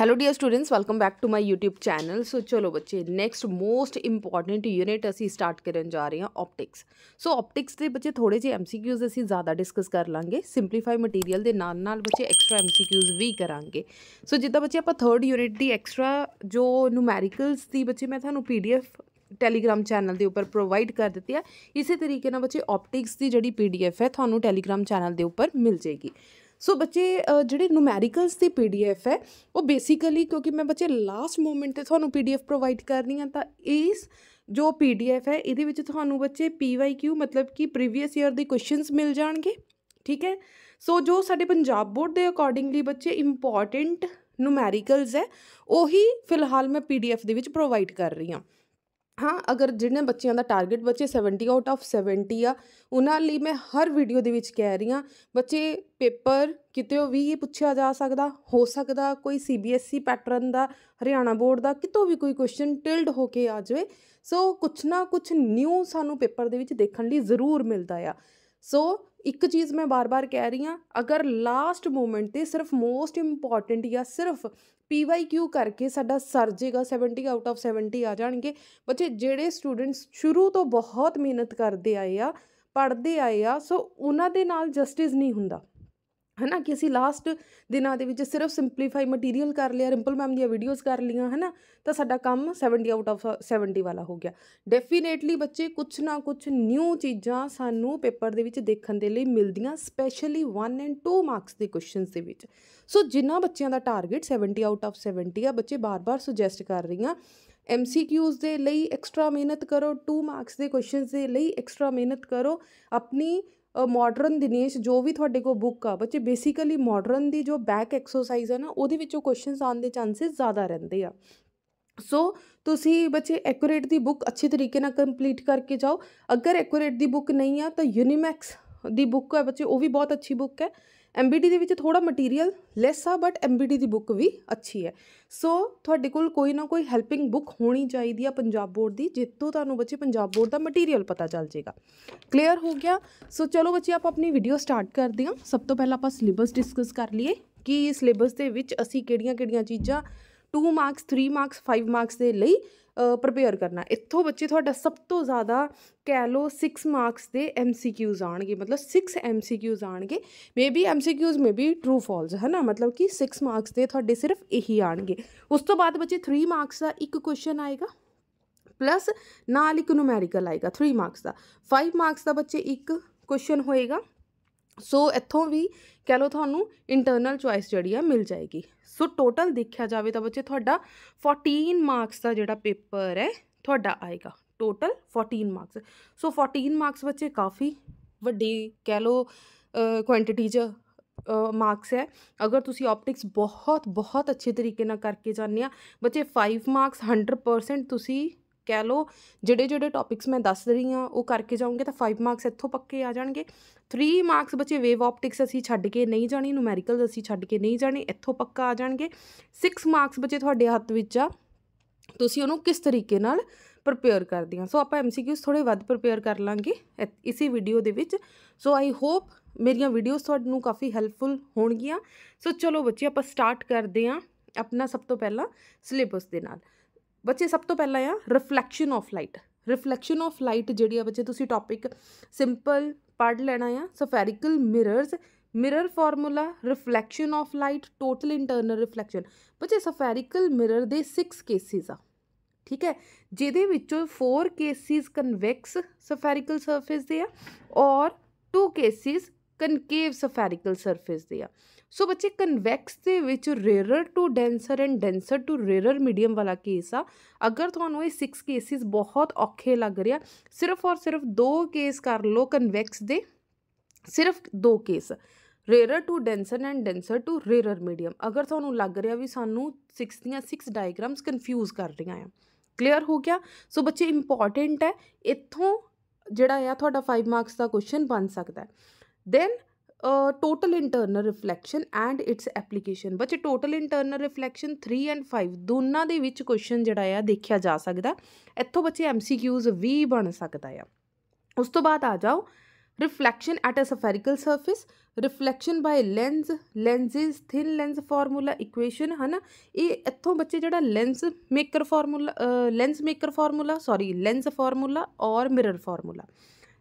Hello dear students welcome back to my YouTube channel so ਚਲੋ ਬੱਚੇ next most important unit ਅਸੀਂ start ਕਰਨ ਜਾ ਰਹੇ ਹਾਂ ਆਪਟਿਕਸ ਸੋ ਆਪਟਿਕਸ ਦੇ ਬੱਚੇ ਥੋੜੇ ਜਿਹੇ MCQs ਅਸੀਂ ਜ਼ਿਆਦਾ ਡਿਸਕਸ ਕਰ ਲਾਂਗੇ ਸਿੰਪਲੀਫਾਈ ਮਟੀਰੀਅਲ ਦੇ ਨਾਲ ਨਾਲ ਬੱਚੇ ਐਕਸਟਰਾ MCQs ਵੀ ਕਰਾਂਗੇ ਸੋ ਜਿੱਦਾਂ ਬੱਚੇ ਆਪਾਂ ਥਰਡ ਯੂਨਿਟ ਦੀ ਐਕਸਟਰਾ ਜੋ ਨੂਮੈਰੀਕਲਸ ਦੀ ਬੱਚੇ ਮੈਂ ਤੁਹਾਨੂੰ PDF ਟੈਲੀਗ੍ਰਾਮ ਚੈਨਲ ਦੇ ਉੱਪਰ ਪ੍ਰੋਵਾਈਡ ਕਰ ਦਿੱਤੀ ਹੈ ਇਸੇ ਤਰੀਕੇ ਨਾਲ ਬੱਚੇ ਆਪਟਿਕਸ ਦੀ ਜਿਹੜੀ PDF ਹੈ ਤੁਹਾਨੂੰ ਟੈਲੀਗ੍ਰਾਮ ਚੈਨਲ ਦੇ ਉੱਪਰ ਮਿਲ ਜੇਗੀ ਸੋ ਬੱਚੇ ਜਿਹੜੇ ਨੂਮੈਰੀਕਲਸ ਦੀ ਪੀਡੀਐਫ ਹੈ ਉਹ ਬੇਸਿਕਲੀ ਕਿਉਂਕਿ ਮੈਂ ਬੱਚੇ ਲਾਸਟ ਮੂਮੈਂਟ ਤੇ ਤੁਹਾਨੂੰ ਪੀਡੀਐਫ ਪ੍ਰੋਵਾਈਡ ਕਰਨੀ ਆ ਤਾਂ ਇਸ ਜੋ ਪੀਡੀਐਫ ਹੈ ਇਹਦੇ ਵਿੱਚ ਤੁਹਾਨੂੰ ਬੱਚੇ ਪੀਵਾਈਕਿਊ ਮਤਲਬ ਕਿ ਪ੍ਰੀਵੀਅਸ ਈਅਰ ਦੇ ਕੁਐਸਚਨਸ ਮਿਲ ਜਾਣਗੇ ਠੀਕ ਹੈ ਸੋ ਜੋ ਸਾਡੇ ਪੰਜਾਬ ਬੋਰਡ ਦੇ ਅਕੋਰਡਿੰਗਲੀ ਬੱਚੇ ਇੰਪੋਰਟੈਂਟ ਨੂਮੈਰੀਕਲਸ ਹੈ ਉਹੀ ਫਿਲਹਾਲ ਮੈਂ ਪੀਡੀਐਫ ਦੇ ਵਿੱਚ ਪ੍ਰੋਵਾਈਡ ਕਰ ਰਹੀ ਹਾਂ ਹਾਂ ਅਗਰ ਜਿਹਨੇ ਬੱਚਿਆਂ ਦਾ ਟਾਰਗੇਟ ਬੱਚੇ 70 ਆਊਟ ਆਫ 70 ਆ ਉਹਨਾਂ ਲਈ ਮੈਂ ਹਰ ਵੀਡੀਓ ਦੇ ਵਿੱਚ ਕਹਿ ਰਹੀ ਆ ਬੱਚੇ ਪੇਪਰ ਕਿਤੇ ਵੀ ਇਹ ਪੁੱਛਿਆ ਜਾ ਸਕਦਾ ਹੋ ਸਕਦਾ ਕੋਈ ਸੀਬੀਐਸਈ ਪੈਟਰਨ e ਦਾ ਹਰਿਆਣਾ ਬੋਰਡ ਦਾ ਕਿਤੋਂ ਵੀ ਕੋਈ ਕੁਐਸਚਨ ਟਿਲਡ ਹੋ ਕੇ ਆ ਜਾਵੇ ਸੋ ਕੁਛ ਨਾ ਕੁਛ ਨਿਊ ਸਾਨੂੰ ਪੇਪਰ ਦੇ ਵਿੱਚ ਦੇਖਣ ਲਈ ਜ਼ਰੂਰ ਮਿਲਦਾ ਆ ਸੋ ਇੱਕ ਚੀਜ਼ ਮੈਂ ਬਾਰ-ਬਾਰ ਕਹਿ ਰਹੀ ਆ ਅਗਰ ਲਾਸਟ ਮੂਮੈਂਟ ਤੇ ਸਿਰਫ ਮੋਸਟ ਇੰਪੋਰਟੈਂਟ ਜਾਂ ਸਿਰਫ PYQ ਕਰਕੇ ਸਾਡਾ ਸਰ ਜੇਗਾ 70 ਆਊਟ ਆਫ 70 ਆ ਜਾਣਗੇ ਬੱਚੇ ਜਿਹੜੇ ਸਟੂਡੈਂਟਸ ਸ਼ੁਰੂ ਤੋਂ ਬਹੁਤ ਮਿਹਨਤ ਕਰਦੇ ਆਏ ਆ ਪੜ੍ਹਦੇ ਆਏ ਆ ਸੋ ਉਹਨਾਂ ਦੇ ਨਾਲ ਜਸਟਿਸ ਨਹੀਂ ਹੁੰਦਾ ਹੈ ਨਾ ਕਿ ਅਸੀਂ ਲਾਸਟ ਦਿਨਾਂ ਦੇ ਵਿੱਚ ਸਿਰਫ ਸਿੰਪਲੀਫਾਈ ਮਟੀਰੀਅਲ ਕਰ ਲਿਆ ਰਿੰਪਲ ਮੈਮ ਦੀਆਂ ਵੀਡੀਓਜ਼ ਕਰ ਲੀਆਂ ਹੈ ਨਾ ਤਾਂ ਸਾਡਾ ਕੰਮ 70 ਆਊਟ ਆਫ 70 ਵਾਲਾ ਹੋ ਗਿਆ ਡੈਫੀਨੇਟਲੀ ਬੱਚੇ ਕੁਝ ਨਾ ਕੁਝ ਨਿਊ ਚੀਜ਼ਾਂ ਸਾਨੂੰ ਪੇਪਰ ਦੇ ਵਿੱਚ ਦੇਖਣ ਦੇ ਲਈ ਮਿਲਦੀਆਂ ਸਪੈਸ਼ਲੀ 1 ਐਂਡ 2 ਮਾਰਕਸ ਦੇ ਕੁਐਸਚਨਸ ਦੇ ਵਿੱਚ ਸੋ ਜਿਨ੍ਹਾਂ ਬੱਚਿਆਂ ਦਾ ਟਾਰਗੇਟ 70 ਆਊਟ ਆਫ 70 ਆ ਬੱਚੇ ਬਾਰ-ਬਾਰ ਸੁਜੈਸਟ ਕਰ ਰਹੀਆਂ ਐਮਸੀਕਿਊਜ਼ ਦੇ ਲਈ ਐਕਸਟਰਾ ਮਿਹਨਤ ਕਰੋ 2 ਮਾਰਕਸ ਦੇ ਕੁਐਸਚਨਸ ਦੇ ਲਈ ਐਕਸਟਰਾ ਮਿਹਨਤ ਕਰੋ ਆਪਣੀ ਮਾਡਰਨ ਦਿਨੇਸ਼ ਜੋ ਵੀ ਤੁਹਾਡੇ ਕੋਲ ਬੁੱਕ ਆ ਬੱਚੇ ਬੇਸਿਕਲੀ ਮਾਡਰਨ ਦੀ ਜੋ ਬੈਕ ਐਕਸਰਸਾਈਜ਼ ਹੈ ਨਾ ਉਹਦੇ ਵਿੱਚੋਂ ਕੁਐਸਚਨਸ ਆਉਣ ਦੇ ਚਾਂਸਸ ਜ਼ਿਆਦਾ ਰਹਿੰਦੇ ਆ ਸੋ ਤੁਸੀਂ ਬੱਚੇ ਐਕੂਰੇਟ ਦੀ ਬੁੱਕ ਅੱਛੇ ਤਰੀਕੇ ਨਾਲ ਕੰਪਲੀਟ ਕਰਕੇ ਜਾਓ ਅਗਰ ਐਕੂਰੇਟ ਦੀ ਬੁੱਕ ਨਹੀਂ ਆ ਤਾਂ ਯੂਨੀਮੈਕਸ ਦੀ ਬੁੱਕ ਹੈ ਬੱਚੇ ਉਹ ਵੀ ਬਹੁਤ ਅੱਛੀ ਬੁੱਕ ਹੈ ਐਮਬੀਡੀ ਦੇ ਵਿੱਚ ਥੋੜਾ ਮਟੀਰੀਅਲ ਲੈਸ ਆ ਬਟ ਐਮਬੀਡੀ ਦੀ ਬੁੱਕ ਵੀ ਅੱਛੀ ਹੈ ਸੋ ਤੁਹਾਡੇ ਕੋਲ ਕੋਈ ਨਾ ਕੋਈ ਹੈਲਪਿੰਗ ਬੁੱਕ ਹੋਣੀ ਚਾਹੀਦੀ ਆ ਪੰਜਾਬ ਬੋਰਡ ਦੀ ਜਿੱਤੋਂ ਤੁਹਾਨੂੰ ਬੱਚੇ ਪੰਜਾਬ ਬੋਰਡ ਦਾ ਮਟੀਰੀਅਲ ਪਤਾ ਚੱਲ ਜਾਏਗਾ ਕਲੀਅਰ ਹੋ ਗਿਆ ਸੋ ਚਲੋ ਬੱਚੇ ਆਪਾਂ ਆਪਣੀ ਵੀਡੀਓ ਸਟਾਰਟ ਕਰਦੇ ਹਾਂ ਸਭ ਤੋਂ ਪਹਿਲਾਂ ਆਪਾਂ ਸਿਲੇਬਸ ਡਿਸਕਸ ਕਰ ਲਈਏ ਕਿ ਸਿਲੇਬਸ ਦੇ ਵਿੱਚ ਅਸੀਂ ਕਿਹੜੀਆਂ-ਕਿਹੜੀਆਂ ਚੀਜ਼ਾਂ 2 ਮਾਰਕਸ 3 ਮਾਰਕਸ 5 ਮਾਰਕਸ ਦੇ ਲਈ ਪ੍ਰਪੇਅਰ ਕਰਨਾ ਇੱਥੋਂ ਬੱਚੇ ਤੁਹਾਡਾ ਸਭ ਤੋਂ ਜ਼ਿਆਦਾ ਕਹਿ ਲਓ 6 ਮਾਰਕਸ ਦੇ ਐਮਸੀਕਿਊਜ਼ ਆਣਗੇ ਮਤਲਬ 6 ਐਮਸੀਕਿਊਜ਼ ਆਣਗੇ maybe MCQs maybe true false ਹੈ ਨਾ ਮਤਲਬ ਕਿ 6 ਮਾਰਕਸ ਦੇ ਤੁਹਾਡੇ ਸਿਰਫ ਇਹੀ ਆਣਗੇ ਉਸ ਤੋਂ ਬਾਅਦ ਬੱਚੇ 3 ਮਾਰਕਸ ਦਾ ਇੱਕ ਕੁਐਸਚਨ ਆਏਗਾ ਪਲੱਸ ਨਾਲ ਇੱਕ ਨੂਮੈਰੀਕਲ ਆਏਗਾ 3 ਮਾਰਕਸ ਦਾ 5 ਮਾਰਕਸ ਦਾ ਬੱਚੇ ਇੱਕ ਕੁਐਸਚਨ ਹੋਏਗਾ ਸੋ ਇੱਥੋਂ ਵੀ ਕਹਿ ਲਓ ਤੁਹਾਨੂੰ ਇੰਟਰਨਲ ਚੁਆਇਸ ਜਿਹੜੀ ਆ ਮਿਲ ਜਾਏਗੀ ਸੋ ਟੋਟਲ ਦੇਖਿਆ ਜਾਵੇ ਤਾਂ ਬੱਚੇ ਤੁਹਾਡਾ 14 ਮਾਰਕਸ ਦਾ ਜਿਹੜਾ ਪੇਪਰ ਹੈ ਤੁਹਾਡਾ ਆਏਗਾ ਟੋਟਲ 14 ਮਾਰਕਸ ਸੋ 14 ਮਾਰਕਸ ਬੱਚੇ ਕਾਫੀ ਵੱਡੀ ਕਹਿ ਲਓ ਕੁਆਂਟੀਟੀ 'ਚ ਮਾਰਕਸ ਹੈ ਅਗਰ ਤੁਸੀਂ ਆਪਟਿਕਸ ਬਹੁਤ ਬਹੁਤ ਅੱਛੇ ਤਰੀਕੇ ਨਾਲ ਕਰਕੇ ਜਾਂਦੇ ਆ ਬੱਚੇ 5 ਮਾਰਕਸ 100% ਤੁਸੀਂ ਕਹਿ ਲਓ ਜਿਹੜੇ ਜਿਹੜੇ ਟੌਪਿਕਸ ਮੈਂ ਦੱਸ ਰਹੀ ਹਾਂ ਉਹ ਕਰਕੇ ਜਾਓਗੇ ਤਾਂ 5 ਮਾਰਕਸ ਇੱਥੋਂ ਪੱਕੇ ਆ ਜਾਣਗੇ 3 ਮਾਰਕਸ ਬੱਚੇ ਵੇਵ ਆਪਟਿਕਸ ਅਸੀਂ ਛੱਡ ਕੇ ਨਹੀਂ ਜਾਣੀ ਨੂਮੈਰੀਕਲ ਅਸੀਂ ਛੱਡ ਕੇ ਨਹੀਂ ਜਾਣੇ ਇੱਥੋਂ ਪੱਕਾ ਆ ਜਾਣਗੇ 6 ਮਾਰਕਸ ਬੱਚੇ ਤੁਹਾਡੇ ਹੱਥ ਵਿੱਚ ਆ ਤੁਸੀਂ ਉਹਨੂੰ ਕਿਸ ਤਰੀਕੇ ਨਾਲ ਪ੍ਰਪੇਅਰ ਕਰਦੇ ਆ ਸੋ ਆਪਾਂ ਐਮਸੀਕਿਊਸ ਥੋੜੇ ਵੱਧ ਪ੍ਰਪੇਅਰ ਕਰ ਲਾਂਗੇ ਇਸੇ ਵੀਡੀਓ ਦੇ ਵਿੱਚ ਸੋ ਆਈ ਹੋਪ ਮੇਰੀਆਂ ਵੀਡੀਓਸ ਤੁਹਾਨੂੰ ਕਾਫੀ ਹੈਲਪਫੁਲ ਹੋਣਗੀਆਂ ਸੋ ਚਲੋ ਬੱਚੇ ਆਪਾਂ ਸਟਾਰਟ ਕਰਦੇ ਹਾਂ ਆਪਣਾ ਸਭ ਤੋਂ ਪਹਿਲਾਂ ਸਿਲੇਬਸ ਦੇ ਨਾਲ ਬੱਚੇ ਸਭ ਤੋਂ ਪਹਿਲਾਂ ਆ reflection of light reflection of light ਜਿਹੜੀ ਆ ਬੱਚੇ ਤੁਸੀਂ ਟੌਪਿਕ ਸਿੰਪਲ ਪੜ੍ਹ ਲੈਣਾ ਆ spherical mirrors mirror formula reflection of light total internal reflection ਬੱਚੇ ਸਫੈਰੀਕਲ ਮਿਰਰ ਦੇ 6 ਕੇਸਿਸ ਆ ਠੀਕ ਹੈ ਜਿਹਦੇ ਵਿੱਚੋਂ 4 ਕੇਸਿਸ ਕਨਵੈਕਸ ਸਫੈਰੀਕਲ ਸਰਫੇਸ ਦੇ ਆ ਔਰ 2 ਕੇਸਿਸ ਕਨਕੇਵ ਸਫੈਰੀਕਲ ਸਰਫੇਸ ਦੇ ਆ ਸੋ ਬੱਚੇ ਕਨਵੈਕਸ ਦੇ ਵਿੱਚ rarer to denser and denser to rarer medium ਵਾਲਾ ਕੇਸ ਆ ਅਗਰ ਤੁਹਾਨੂੰ ਇਹ 6 ਕੇਸਿਸ ਬਹੁਤ ਔਖੇ ਲੱਗ ਰਿਹਾ ਸਿਰਫ ਔਰ ਸਿਰਫ ਦੋ ਕੇਸ ਕਰ ਲਓ ਕਨਵੈਕਸ ਦੇ ਸਿਰਫ ਦੋ case rarer to denser and denser to rarer medium ਅਗਰ ਤੁਹਾਨੂੰ ਲੱਗ ਰਿਹਾ ਵੀ ਸਾਨੂੰ 6 ਦੀਆਂ 6 ਡਾਇਗ੍ਰਾਮਸ ਕਨਫਿਊਜ਼ ਕਰ ਰਹੀਆਂ ਆ ਕਲੀਅਰ ਹੋ ਗਿਆ ਸੋ ਬੱਚੇ ਇੰਪੋਰਟੈਂਟ ਹੈ ਇੱਥੋਂ ਜਿਹੜਾ ਆ ਤੁਹਾਡਾ 5 ਮਾਰਕਸ ਦਾ ਕੁਐਸਚਨ ਬਣ ਸਕਦਾ then total internal reflection and its application ਬੱਚੇ ਟੋਟਲ ਇੰਟਰਨਲ ਰਿਫਲੈਕਸ਼ਨ 3 ਐਂਡ 5 ਦੋਨਾਂ ਦੇ ਵਿੱਚ ਕੁਐਸਚਨ ਜਿਹੜਾ ਆ ਦੇਖਿਆ ਜਾ ਸਕਦਾ ਇੱਥੋਂ ਬੱਚੇ ਐਮਸੀਕਿਊਜ਼ ਵੀ ਬਣ ਸਕਦਾ ਆ ਉਸ ਤੋਂ ਬਾਅਦ ਆ ਜਾਓ reflection at a spherical surface reflection by lens lenses thin lens formula equation ਹਨਾ ਇਹ ਇੱਥੋਂ ਬੱਚੇ ਜਿਹੜਾ lens maker formula lens maker formula sorry lens formula ਔਰ ਮਿਰਰ ਫਾਰਮੂਲਾ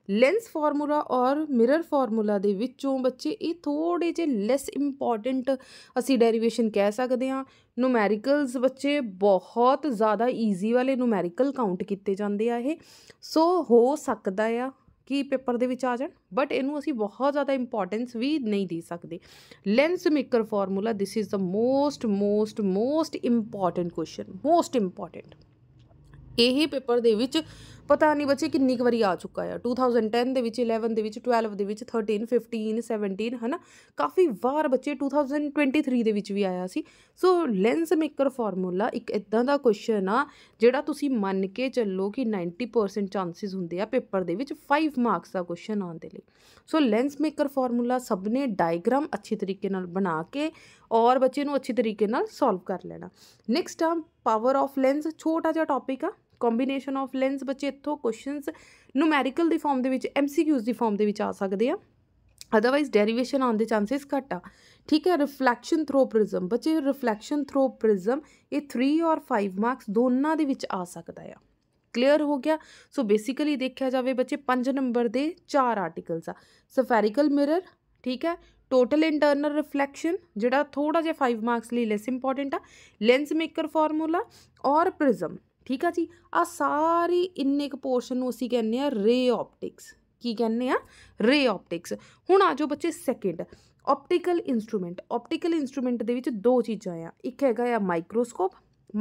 ਲੈਂਸ ਫਾਰਮੂਲਾ ਔਰ ਮਿਰਰ ਫਾਰਮੂਲਾ ਦੇ ਵਿੱਚੋਂ ਬੱਚੇ ਇਹ ਥੋੜੇ ਜਿਹੇ ਲੈਸ ਇੰਪੋਰਟੈਂਟ ਅਸੀਂ ਡੈਰੀਵੇਸ਼ਨ ਕਹਿ ਸਕਦੇ ਹਾਂ ਨੂਮੈਰੀਕਲਸ ਬੱਚੇ ਬਹੁਤ ਜ਼ਿਆਦਾ ਈਜ਼ੀ ਵਾਲੇ ਨੂਮੈਰੀਕਲ ਕਾਊਂਟ ਕੀਤੇ ਜਾਂਦੇ ਆ ਇਹ ਸੋ ਹੋ ਸਕਦਾ ਆ ਕਿ ਪੇਪਰ ਦੇ ਵਿੱਚ ਆ ਜਾਣ ਬਟ ਇਹਨੂੰ ਅਸੀਂ ਬਹੁਤ ਜ਼ਿਆਦਾ ਇੰਪੋਰਟੈਂਸ ਵੀ ਨਹੀਂ ਦੇ ਸਕਦੇ lens maker formula this is the most most most important question most important ਇਹ ਪੇਪਰ ਦੇ ਵਿੱਚ ਪਤਾ ਨਹੀਂ ਬੱਚੇ ਕਿੰਨੀ ਕੁ ਵਾਰੀ ਆ ਚੁੱਕਾ ਹੈ 2010 ਦੇ ਵਿੱਚ 11 ਦੇ ਵਿੱਚ 12 ਦੇ ਵਿੱਚ 13 15 17 ਹਨਾ ਕਾਫੀ ਵਾਰ ਬੱਚੇ 2023 ਦੇ ਵਿੱਚ ਵੀ ਆਇਆ ਸੀ ਸੋ ਲੈਂਸ ਮੇਕਰ ਫਾਰਮੂਲਾ ਇੱਕ ਇਦਾਂ ਦਾ ਕੁਐਸਚਨ ਆ ਜਿਹੜਾ ਤੁਸੀਂ ਮੰਨ ਕੇ ਚੱਲੋ ਕਿ 90% ਚਾਂਸਸ ਹੁੰਦੇ ਆ ਪੇਪਰ ਦੇ ਵਿੱਚ 5 ਮਾਰਕਸ ਦਾ ਕੁਐਸਚਨ ਆਉਣ ਦੇ ਲਈ ਸੋ ਲੈਂਸ ਮੇਕਰ ਫਾਰਮੂਲਾ ਸਭ ਨੇ ਡਾਇਗਰਾਮ ਅੱਛੇ ਤਰੀਕੇ ਨਾਲ ਬਣਾ ਕੇ ਔਰ ਬੱਚੇ ਨੂੰ ਅੱਛੇ ਤਰੀਕੇ ਨਾਲ ਸੋਲਵ ਕਰ ਲੈਣਾ ਨੈਕਸਟ ਆ ਪਾਵਰ ਆਫ ਲੈਂਸ ਛੋਟਾ ਜਿਹਾ ਟੌਪਿਕ ਆ ਕੰਬੀਨੇਸ਼ਨ ਆਫ ਲੈਂਸ ਬੱਚੇ ਇੱਥੋਂ ਕੁਐਸਚਨਸ ਨੂਮੈਰੀਕਲ ਦੀ ਫਾਰਮ ਦੇ ਵਿੱਚ ਐਮਸੀਕਿਊਜ਼ ਦੀ ਫਾਰਮ ਦੇ ਵਿੱਚ ਆ ਸਕਦੇ ਆ ਅਦਰਵਾਈਜ਼ ਡੈਰੀਵੇਸ਼ਨ ਆਉਣ ਦੇ ਚਾਂਸਸ ਘੱਟ ਆ ਠੀਕ ਹੈ ਰਿਫਲੈਕਸ਼ਨ ਥਰੋ ਪ੍ਰਿਜ਼ਮ ਬੱਚੇ ਰਿਫਲੈਕਸ਼ਨ ਥਰੋ ਪ੍ਰਿਜ਼ਮ ਇਹ 3 ਔਰ 5 ਮਾਰਕਸ ਦੋਨਾਂ ਦੇ ਵਿੱਚ ਆ ਸਕਦਾ ਆ ਕਲੀਅਰ ਹੋ ਗਿਆ ਸੋ ਬੇਸਿਕਲੀ ਦੇਖਿਆ ਜਾਵੇ ਬੱਚੇ 5 ਨੰਬਰ ਦੇ 4 ਆਰਟੀਕਲਸ ਆ ਸਫੈਰੀਕਲ ਮਿਰਰ ਠੀਕ ਹੈ ਟੋਟਲ ਇੰਟਰਨਲ ਰਿਫਲੈਕਸ਼ਨ ਜਿਹੜਾ ਥੋੜਾ ਜਿਹਾ 5 ਮਾਰਕਸ ਲਈ ਲੈਸ ਇੰਪੋਰਟੈਂਟ ਆ ਲੈਂਸ ਮੇਕਰ ਫਾਰਮੂਲਾ ਔਰ ਪ੍ਰਿਜ਼ਮ ਠੀਕ ਆ ਜੀ ਆ ਸਾਰੀ ਇੰਨੇ ਇੱਕ ਪੋਰਸ਼ਨ ਨੂੰ ਅਸੀਂ ਕਹਿੰਦੇ ਆ ਰੇ ਆਪਟਿਕਸ ਕੀ ਕਹਿੰਦੇ ਆ ਰੇ ਆਪਟਿਕਸ ਹੁਣ ਆ ਬੱਚੇ second optical instrument optical instrument ਦੇ ਵਿੱਚ ਦੋ ਚੀਜ਼ਾਂ ਆ ਇੱਕ ਹੈਗਾ ਆ ਮਾਈਕਰੋਸਕੋਪ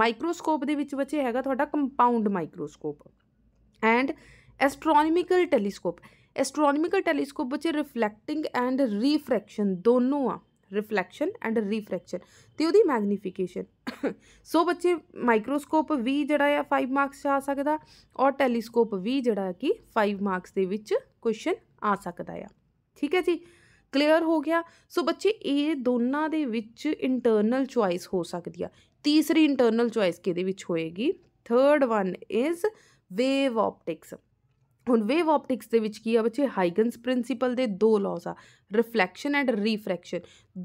ਮਾਈਕਰੋਸਕੋਪ ਦੇ ਵਿੱਚ ਬੱਚੇ ਹੈਗਾ ਤੁਹਾਡਾ compound microscope and astronomical telescope astronomical telescope ਵਿੱਚ ਰਿਫਲੈਕਟਿੰਗ ਐਂਡ ਰੀਫ੍ਰੈਕਸ਼ਨ ਦੋਨੋਂ ਆ रिफ्लैक्शन एंड रिफ्रैक्शन तो वो मैगनीफिकेशन सो बच्चे माइक्रोस्कोप भी जोड़ा फाइव मार्क्स आ सकता और टैलीस्कोप भी जोड़ा कि फाइव मार्क्स के क्वेश्चन आ सकता है ठीक है जी क्लीयर हो गया सो बच्चे ये दोनों के इंटरनल चॉइस हो सकती है तीसरी इंटरनल चॉइस के होएगी third one is wave optics ਹੁਣ ਵੇਵ ਆਪਟਿਕਸ ਦੇ ਵਿੱਚ ਕੀ ਆ ਬੱਚੇ ਹਾਈਗਨਸ ਪ੍ਰਿੰਸੀਪਲ ਦੇ ਦੋ ਲਾਜ਼ ਆ ਰਿਫਲੈਕਸ਼ਨ ਐਂਡ ਰੀਫ੍ਰੈਕਸ਼ਨ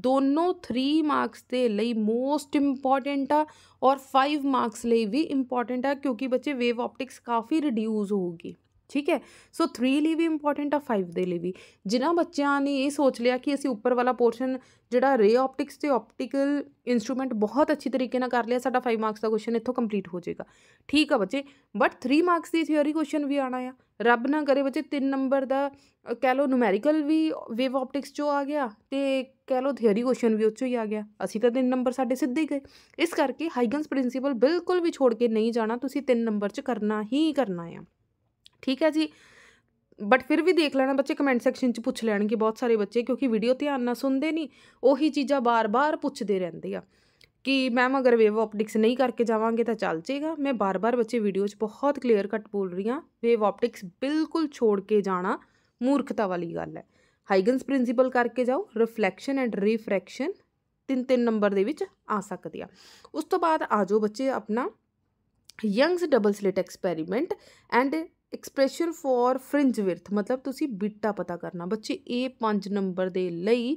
ਦੋਨੋਂ 3 ਮਾਰਕਸ ਦੇ ਲਈ ਮੋਸਟ ਇੰਪੋਰਟੈਂਟ ਆ ਔਰ 5 ਮਾਰਕਸ ਲਈ ਵੀ ਇੰਪੋਰਟੈਂਟ ਆ ਕਿਉਂਕਿ ਬੱਚੇ ਵੇਵ ਆਪਟਿਕਸ ਕਾਫੀ ਰਿਡਿਊਸ ਹੋਊਗੀ ਠੀਕ ਹੈ ਸੋ 3 ਲਈ ਵੀ ਇੰਪੋਰਟੈਂਟ ਆ 5 ਦੇ ਲਈ ਵੀ ਜਿਨ੍ਹਾਂ ਬੱਚਿਆਂ ਨੇ ਇਹ ਸੋਚ ਲਿਆ ਕਿ ਅਸੀਂ ਉੱਪਰ ਵਾਲਾ ਪੋਰਸ਼ਨ ਜਿਹੜਾ ਰੇ ਆਪਟਿਕਸ ਤੇ ਆਪਟੀਕਲ ਇਨਸਟਰੂਮੈਂਟ ਬਹੁਤ ਅੱਛੀ ਤਰੀਕੇ ਨਾਲ ਕਰ ਲਿਆ ਸਾਡਾ 5 ਮਾਰਕਸ ਦਾ ਕੁਐਸਚਨ ਇੱਥੋਂ ਕੰਪਲੀਟ ਹੋ ਜਾਏਗਾ ਠੀਕ ਆ ਬੱਚੇ ਬਟ 3 ਮਾਰਕਸ ਦੀ ਥਿਉਰੀ ਕੁਐਸਚਨ ਵੀ ਆਣਾ ਆ ਰੱਬ ਨਾ ਕਰੇ ਬੱਚੇ 3 ਨੰਬਰ ਦਾ ਕਹਿ ਲੋ ਨੂਮੈਰੀਕਲ ਵੀ ਵੇਵ ਆਪਟਿਕਸ ਚੋਂ ਆ ਗਿਆ ਤੇ ਕਹਿ ਲੋ ਥਿਉਰੀ ਕੁਐਸਚਨ ਵੀ ਉੱਚੋਂ ਹੀ ਆ ਗਿਆ ਅਸੀਂ ਤਾਂ 3 ਨੰਬਰ ਸਾਡੇ ਸਿੱਧੇ ਹੀ ਗਏ ਇਸ ਕਰਕੇ ਹਾਈਗਨਸ ਪ੍ਰਿੰਸੀਪਲ ਬਿਲਕੁਲ ਵੀ ਛੋੜ ਕੇ ਨਹੀਂ ਜਾਣਾ ਤੁਸੀਂ 3 ਨੰਬਰ 'ਚ ਕਰਨਾ ਹੀ ਕਰਨਾ ਆ ਠੀਕ ਹੈ ਜੀ ਬਟ ਫਿਰ ਵੀ ਦੇਖ ਲੈਣਾ ਬੱਚੇ ਕਮੈਂਟ ਸੈਕਸ਼ਨ 'ਚ ਪੁੱਛ ਲੈਣਗੇ ਬਹੁਤ ਸਾਰੇ ਬੱਚੇ ਕਿਉਂਕਿ ਵੀਡੀਓ ਧਿਆਨ ਨਾਲ ਸੁਣਦੇ ਨਹੀਂ ਉਹੀ ਚੀਜ਼ਾਂ ਬਾਰ-ਬਾਰ ਪੁੱਛਦੇ ਰਹਿੰਦੇ ਆ ਕਿ ਮੈਮ ਅਗਰ ਵੇਵ ਆਪਟਿਕਸ ਨਹੀਂ ਕਰਕੇ ਜਾਵਾਂਗੇ ਤਾਂ ਚੱਲ ਜੇਗਾ ਮੈਂ ਬਾਰ-ਬਾਰ ਬੱਚੇ ਵੀਡੀਓ 'ਚ ਬਹੁਤ ਕਲੀਅਰ ਕੱਟ ਬੋਲ ਰਹੀ ਆ ਵੇਵ ਆਪਟਿਕਸ ਬਿਲਕੁਲ ਛੋੜ ਕੇ ਜਾਣਾ ਮੂਰਖਤਾ ਵਾਲੀ ਗੱਲ ਹੈ ਹਾਈਗਨਸ ਪ੍ਰਿੰਸੀਪਲ ਕਰਕੇ ਜਾਓ ਰਿਫਲੈਕਸ਼ਨ ਐਂਡ ਰੀਫ੍ਰੈਕਸ਼ਨ ਤਿੰਨ ਤਿੰਨ ਨੰਬਰ ਦੇ ਵਿੱਚ ਆ ਸਕਦੀ ਆ ਉਸ ਤੋਂ ਬਾਅਦ ਆਜੋ ਬੱਚੇ ਆਪਣਾ Young's double slit experiment and expression for fringe width ਮਤਲਬ ਤੁਸੀਂ ਬਿੱਟਾ ਪਤਾ ਕਰਨਾ ਬੱਚੇ ਇਹ 5 ਨੰਬਰ ਦੇ ਲਈ